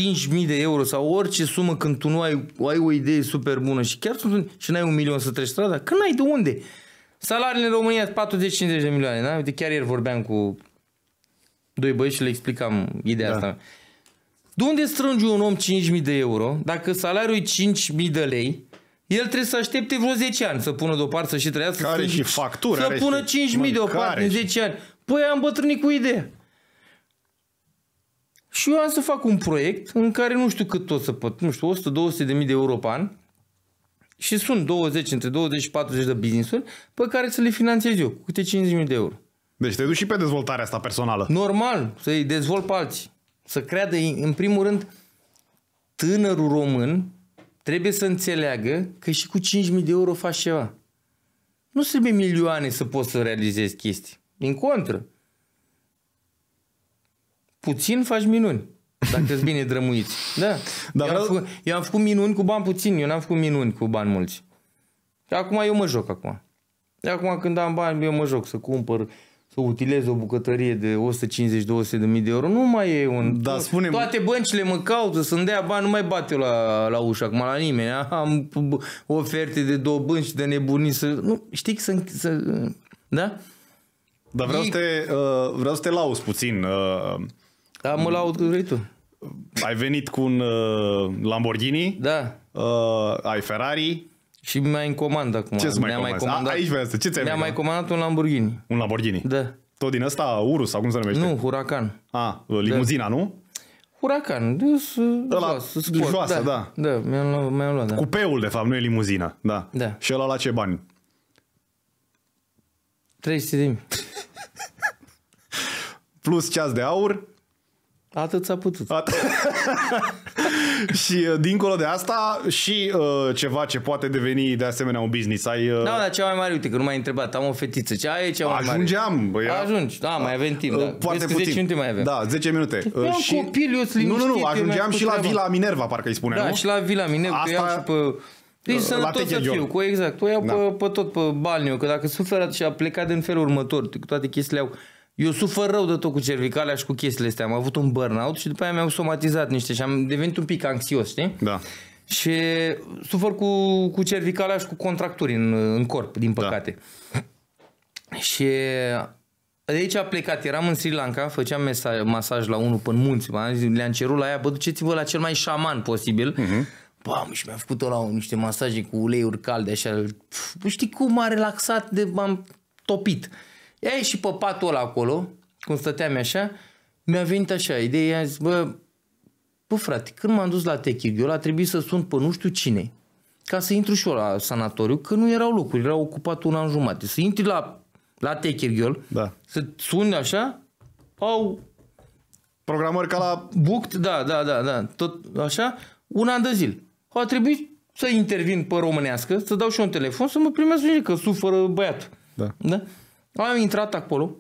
5.000 de euro sau orice sumă când tu nu ai, ai o idee super bună și chiar sunt și n-ai un milion să treci strada, când ai de unde. Salariile în România 40-50 de milioane, da? Uite, chiar ieri vorbeam cu doi băieți și le explicam ideea da. asta. De unde strângi un om 5.000 de euro dacă salariul e 5.000 de lei, el trebuie să aștepte vreo 10 ani să pună deoparte să și trăiască. Care și factura. Să pună 5.000 deoparte în 10 ani. Păi am bătrânit cu ideea. Și eu am să fac un proiect în care nu știu cât o să pot, nu știu, 100-200 de mii de euro pe an și sunt 20, între 20 și 40 de business-uri pe care să le finanțez eu cu câte 50.000 de euro. Deci te duci și pe dezvoltarea asta personală. Normal, să-i dezvolt pe alții. Să creadă, în primul rând, tânărul român trebuie să înțeleagă că și cu 5.000 de euro faci ceva. Nu trebuie milioane să poți să realizezi chestii. Din contră, puțin faci minuni. Dacă ești bine drămuiți. Da. Dar eu, am făcut, eu am făcut minuni cu bani puțini, eu n-am făcut minuni cu bani mulți. Acum eu mă joc acum. Acum când am bani, eu mă joc să cumpăr să utilez o bucătărie de 150-200 de mii de euro, nu mai e un... Da, spune Toate băncile mă caută să-mi dea bani, nu mai bat eu la, la ușa acum la nimeni. Am oferte de două bănci de nebuni să... Nu, știi că să... să da? Dar vreau, Ei... să te, uh, vreau să te laus puțin. Uh, da, mă laud cât vrei tu. Ai venit cu un uh, Lamborghini. Da. Uh, ai Ferrari. Și mai în comandă acum. Ce mai, mai comandat? A, aici vezi să. Ce ți-ai Mi-a mai comandat un Lamborghini. Un Lamborghini? Da. Tot din ăsta, Urus sau cum se numește? Nu, Huracan. A, uh, limuzina, da. nu? Huracan, de ăla, jos, Joasă, da. Da, da mi-am luat, mi luat da. Cupeul, de fapt, nu e limuzina. Da. da. Și ăla la ce bani? 300 de mii. Plus ceas de aur, Atât s-a putut. At- și uh, dincolo de asta și uh, ceva ce poate deveni de asemenea un business. Ai, uh... Da, dar cea mai mare, uite că nu m-ai întrebat, am o fetiță, ce ai cea mai mare? Ajungeam. Băi, Ajungi, da, mai avem timp. Uh, da. Poate puțin. 10 minute mai avem. Da, 10 minute. Păi, uh, și... copil, eu Nu, nu, nu, ajungeam și la Vila Minerva, parcă îi spuneam, Da, nu? și la Vila Minerva, asta... că și pe... Deci sănătos să fiu, cu exact. O iau da. pe, pe tot pe balniu, că dacă suferă și a plecat în felul următor, toate chestiile au eu sufăr rău de tot cu cervicalea și cu chestiile astea. Am avut un burnout și după aia mi-am somatizat niște și am devenit un pic anxios, știi? Da. Și sufăr cu, cu cervicalea și cu contracturi în, în corp, din da. păcate. Da. Și de aici a plecat, eram în Sri Lanka, făceam mesaj, masaj la unul până munți, le-am cerut la ea, bă, duceți-vă la cel mai șaman posibil. Uh-huh. Mhm. Bam, și mi-a făcut un niște masaje cu uleiuri calde, așa, pf, știi cum m-a relaxat, de, m-am topit. Ea a și pe patul ăla acolo, cum stăteam așa, mi-a venit așa, ideea, i-a zis, bă, bă frate, când m-am dus la Techirghiul, a trebuit să sun pe nu știu cine, ca să intru și eu la sanatoriu, că nu erau locuri, erau ocupat un an jumate. Să intri la, la Techirghiul, da. să suni așa, au... Programări ca la... Booked, da, da, da, da, tot așa, un an de zil, A trebuit să intervin pe românească, să dau și un telefon, să mă primească că suferă băiatul. Da. da? Am intrat acolo,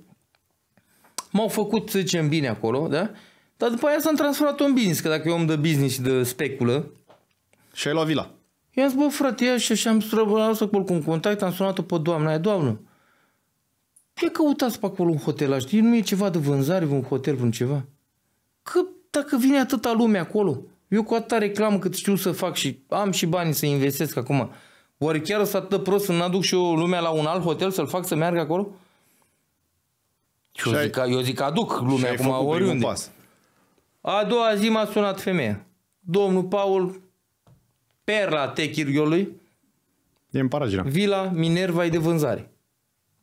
m-au făcut, să zicem, bine acolo, da? Dar după aia s-am transformat în business, că dacă eu om de business și de speculă... Și ai luat vila. I-am zis, bă, frate, ia și am străbărat să cu un contact, am sunat-o pe doamna aia, doamnă, ce căutați pe acolo un hotel, știi, nu e ceva de vânzare, un hotel, un ceva. Că dacă vine atâta lume acolo, eu cu atâta reclamă cât știu să fac și am și banii să investesc acum, Oare chiar o să atât prost să n-aduc și eu lumea la un alt hotel să-l fac să meargă acolo? Și eu, zic, eu zic aduc lumea acum oriunde. Pas. A doua zi m-a sunat femeia. Domnul Paul, perla techiriului, E în Paragina. Vila Minerva e de vânzare.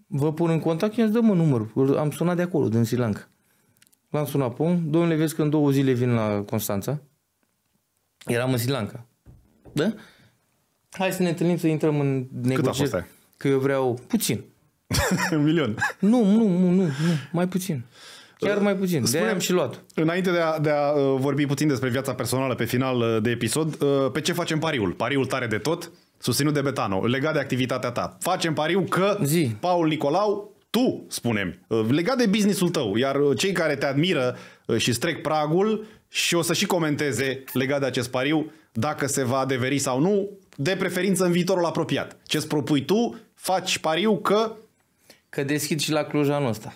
Vă pun în contact și îți dăm un număr. Am sunat de acolo, din Sri Lanka. L-am sunat pe om. Domnule, vezi că în două zile vin la Constanța. Eram în Sri Lanka. Da? hai să ne întâlnim să intrăm în negocieri. Cât Că eu vreau puțin. Un milion. Nu, nu, nu, nu, nu, mai puțin. Chiar mai puțin. Spune, de am și luat. Înainte de a, de a uh, vorbi puțin despre viața personală pe final uh, de episod, uh, pe ce facem pariul? Pariul tare de tot, susținut de Betano, legat de activitatea ta. Facem pariu că Zi. Paul Nicolau, tu, spunem, legat de businessul tău, iar cei care te admiră și strec pragul și o să și comenteze legat de acest pariu, dacă se va adeveri sau nu, de preferință în viitorul apropiat. Ce-ți propui tu, faci pariu că... Că deschid și la Cluj anul ăsta.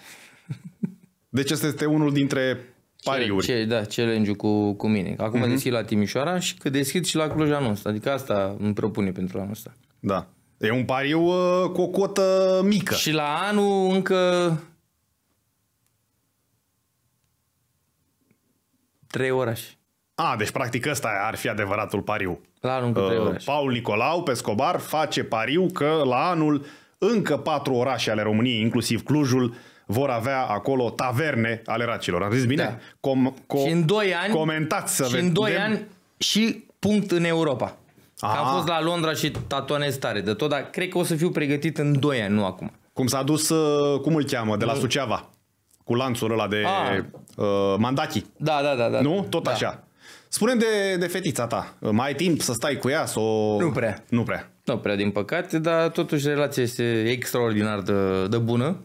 Deci ăsta este unul dintre pariuri. Ce, ce, da, challenge-ul cu, cu mine. Acum uh-huh. deschid la Timișoara și că deschid și la Cluj anul ăsta. Adică asta îmi propune pentru anul ăsta. Da. E un pariu uh, cu o cotă mică. Și la anul încă trei orași. A, deci practic ăsta ar fi adevăratul pariu. La anul uh, Paul Nicolau Pescobar face pariu că la anul încă patru orașe ale României, inclusiv Clujul, vor avea acolo taverne ale racilor. Am zis bine? Da. Com, com, și în doi ani, comentați să și vedem. în doi ani și punct în Europa. Aha. am fost la Londra și tatonez tare de tot, dar cred că o să fiu pregătit în doi ani, nu acum. Cum s-a dus, uh, cum îl cheamă, de la mm. Suceava? Cu lanțul ăla de ah. uh, mandachi. Da, da, da. da. Nu? Tot da. așa. Spune de, de fetița ta. Mai ai timp să stai cu ea? Să o... Nu prea. Nu prea. Nu prea, din păcate, dar totuși relația este extraordinar de, de bună.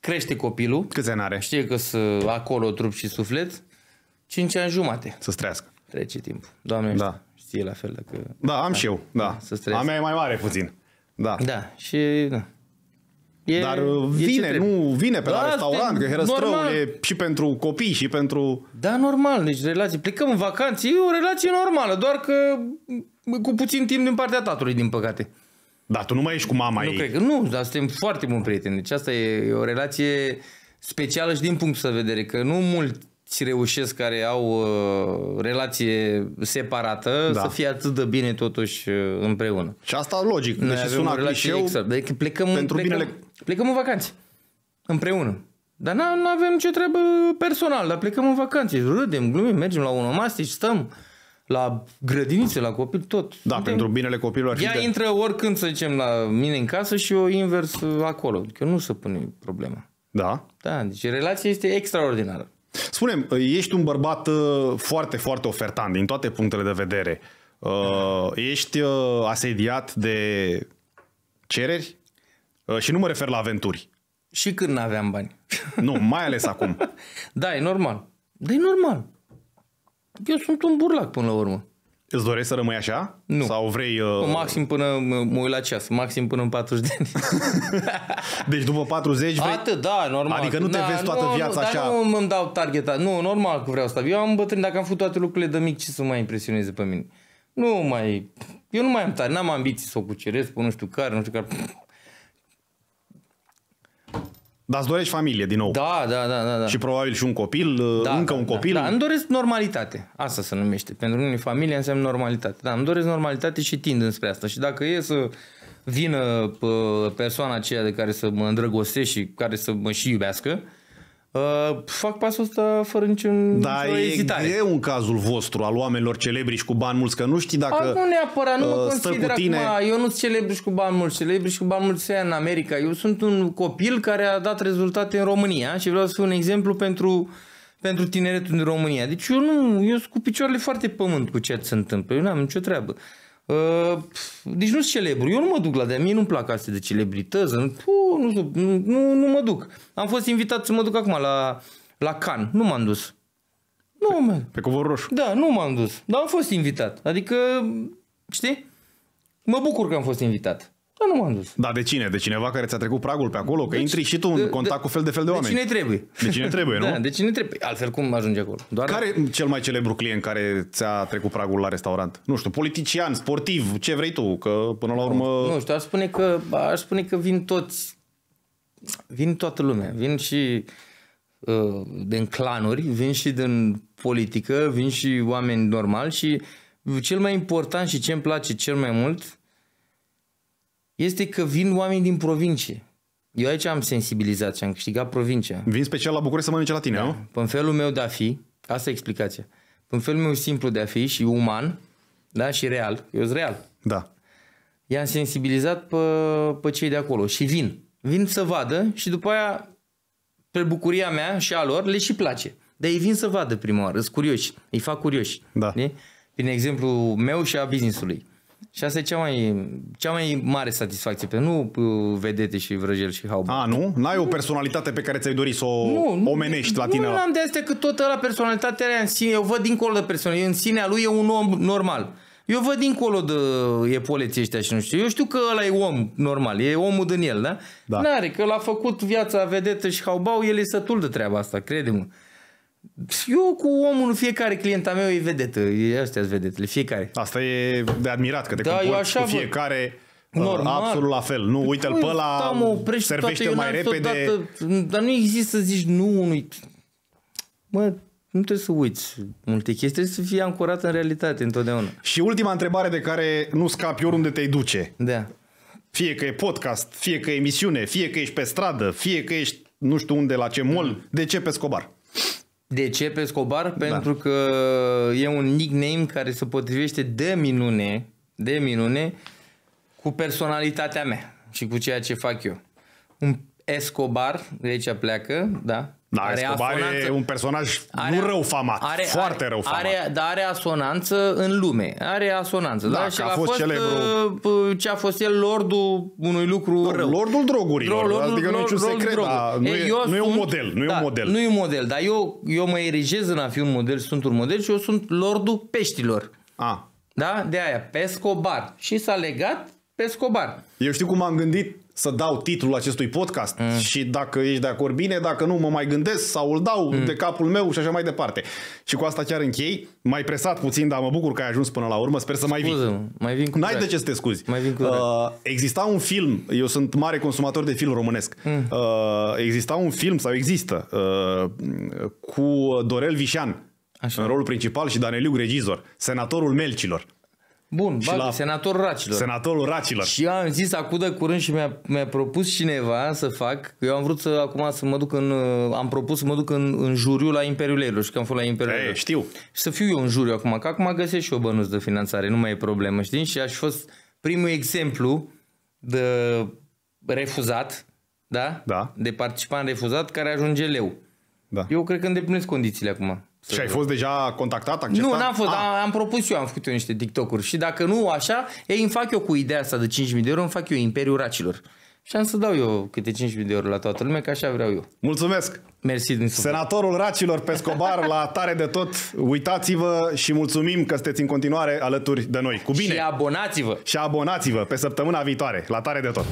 Crește copilul. Câți ani are? Știe că sunt acolo trup și suflet. 5 ani jumate. Să trească. Trece timp. Doamne, da. știe la fel. Dacă... Da, am da. și eu. Da. Să A mea e mai mare puțin. Da. Da. Și da. E, Dar uh, vine, e nu vine pe da, la restaurant, că e normal. e și pentru copii și pentru... Da, normal, deci relații. Plecăm în vacanțe, e o relație normală, doar că cu puțin timp din partea tatălui, din păcate. Da, tu nu mai ești cu mama nu ei. Cred că, nu, dar suntem foarte buni prieteni. Deci asta e o relație specială și din punct de vedere, că nu mulți reușesc care au uh, relație separată da. să fie atât de bine totuși uh, împreună. Și asta logic, deci sună clișeu. Exact, deci plecăm, pentru plecăm, binele Plecăm în vacanțe. Împreună. Dar nu avem ce treabă personală, dar plecăm în vacanțe, râdem, glumim, mergem la onomastici, stăm la grădinițe, la copil, tot. Da, Suntem... pentru binele copilului. Ea de... intră oricând, să zicem, la mine în casă și o invers uh, acolo. Că adică nu se pune problema. Da? Da, deci relația este extraordinară. spune uh, ești un bărbat uh, foarte, foarte ofertant din toate punctele de vedere. Ești asediat de cereri Uh, și nu mă refer la aventuri. Și când n-aveam bani. Nu, mai ales acum. da, e normal. Da, e normal. Eu sunt un burlac până la urmă. Îți dorești să rămâi așa? Nu. Sau vrei... Uh... Maxim până mă uit la ceas. Maxim până în 40 de ani. deci după 40 vrei... Atât, da, normal. Adică nu te da, vezi toată nu, viața nu, așa... Dar nu îmi dau targeta. Nu, normal că vreau să Eu am bătrân, dacă am făcut toate lucrurile de mic, ce să mai impresioneze pe mine? Nu mai... Eu nu mai am tare, n-am ambiții să o cuceresc, nu știu care, nu știu care... Dar îți dorești familie din nou. Da, da, da. da, da. Și probabil și un copil, uh, da, încă da, un da. copil. Da, da, îmi doresc normalitate. Asta se numește. Pentru unii familie înseamnă normalitate. Da, îmi doresc normalitate și tind înspre asta. Și dacă e să vină uh, persoana aceea de care să mă îndrăgostesc și care să mă și iubească, Uh, fac pasul ăsta fără niciun da, e ezitare. e un cazul vostru al oamenilor celebri și cu bani mulți, că nu știi dacă Acum neapărat, nu mă uh, consider cu tine... acum, eu nu sunt celebri și cu bani mulți, celebri și cu bani mulți în America. Eu sunt un copil care a dat rezultate în România și vreau să fiu un exemplu pentru pentru tineretul din România. Deci eu nu, eu sunt cu picioarele foarte pământ cu ce se întâmplă. Eu nu am nicio treabă. Uh, deci nu sunt celebru. Eu nu mă duc la de Mie nu-mi plac astea de celebrități. Nu, nu, nu, nu mă duc. Am fost invitat să mă duc acum la, la Can. Nu m-am dus. Nu, pe, pe covor roșu. Da, nu m-am dus. Dar am fost invitat. Adică, știi? Mă bucur că am fost invitat. Da, nu m-am dus. Dar de cine? De cineva care ți-a trecut pragul pe acolo? Că deci, intri și tu în de, contact de, cu fel de fel de, oameni. De cine trebuie. De cine trebuie, da, nu? Da, de cine trebuie. Altfel cum ajunge acolo? Doar care e cel mai celebru client care ți-a trecut pragul la restaurant? Nu știu, politician, sportiv, ce vrei tu? Că până la urmă... Nu știu, aș spune că, aș spune că vin toți. Vin toată lumea. Vin și uh, din clanuri, vin și din politică, vin și oameni normali și cel mai important și ce îmi place cel mai mult este că vin oameni din provincie. Eu aici am sensibilizat și am câștigat provincia. Vin special la București să mănânce la tine, da. nu? Păi în felul meu de a fi, asta e explicația, în felul meu simplu de a fi și uman, da, și real, eu sunt real. Da. I-am sensibilizat pe, pe cei de acolo și vin. Vin să vadă și după aia, pe bucuria mea și a lor, le și place. Dar ei vin să vadă prima oară, sunt curioși, îi fac curioși. Da. De? Prin exemplu meu și a businessului. Și asta e cea mai, cea mai mare satisfacție, pe nu uh, vedete și vrăjel și haubă. A, nu? N-ai o personalitate pe care ți-ai dori să o nu, nu, omenești la tine? Nu, nu am de astea, că tot la personalitatea aia în sine, eu văd dincolo de personalitate, în sinea lui e un om normal. Eu văd dincolo de epoleții ăștia și nu știu. Eu știu că ăla e om normal, e omul din el, da? Da. N-are, că l-a făcut viața vedetă și haubau, el e sătul de treaba asta, crede-mă. Eu cu omul, fiecare client al meu e vedetă. Astea sunt vedetele, fiecare. Asta e de admirat, că te da, eu așa cu fiecare... Vă... Uh, Normal. Absolut la fel. Nu, păi uite-l pe ăla, da, servește mai repede. Toată, dar nu există să zici nu unui... Mă, nu trebuie să uiți multe chestii, trebuie să fie ancorat în realitate întotdeauna. Și ultima întrebare de care nu scapi oriunde te-ai duce. Da. Fie că e podcast, fie că e emisiune, fie că ești pe stradă, fie că ești nu știu unde, la ce mol, da. de ce pe Scobar? De ce pe Escobar? Da. Pentru că e un nickname care se potrivește de minune, de minune cu personalitatea mea și cu ceea ce fac eu. Un Escobar, de aici pleacă, da, da, are Escobar asonanță, e un personaj are, nu rău famat, are, foarte are, rău famat. Are, dar are asonanță în lume, are asonanță. Da, da? Și a, a fost, fost celebru... Uh, ce a fost el lordul unui lucru da, rău. Lordul drogurilor, Dro, lordul, adică lord, nu e niciun secret, da, nu, Ei, e, nu sunt, e un model. Nu da, e un da, model, nu e un model dar eu, eu mă erigez în a fi un model, sunt un model și eu sunt lordul peștilor. A. Da? De aia, Pescobar. Și s-a legat pe Scobar. Eu știu cum am gândit să dau titlul acestui podcast mm. și dacă ești de acord bine, dacă nu mă mai gândesc sau îl dau mm. de capul meu și așa mai departe. Și cu asta chiar închei. Mai presat puțin, dar mă bucur că ai ajuns până la urmă. Sper să mai vin. mai vin cu N-ai de ce să te scuzi. Mai vin cu uh, exista un film, eu sunt mare consumator de film românesc. Mm. Uh, exista un film sau există uh, cu Dorel Vișan Așa. în rolul principal și Daneliu regizor, senatorul Melcilor. Bun, și bag, la senatorul racilor. Senatorul racilor. Și eu am zis acum de curând și mi-a, mi propus cineva să fac, eu am vrut să acum să mă duc în, am propus să mă duc în, în juriu la Imperiul Eilor și că am fost la Imperiul Ei, știu. Și să fiu eu în juriu acum, că acum găsesc și eu bănuț de finanțare, nu mai e problemă, știi? Și aș fost primul exemplu de refuzat, da? Da. De participant refuzat care ajunge leu. Da. Eu cred că îndeplinesc condițiile acum. Și ai fost deja contactat, acceptat? Nu, n-am fost, ah. am propus eu, am făcut eu niște TikTok-uri. Și dacă nu așa, ei îmi fac eu cu ideea asta de 5.000 de euro, îmi fac eu Imperiul Racilor. Și am să dau eu câte 5.000 de euro la toată lumea, că așa vreau eu. Mulțumesc! Mersi din suflet. Senatorul Racilor Pescobar la Tare de Tot, uitați-vă și mulțumim că sunteți în continuare alături de noi. Cu bine! Și abonați-vă! Și abonați-vă pe săptămâna viitoare la Tare de Tot!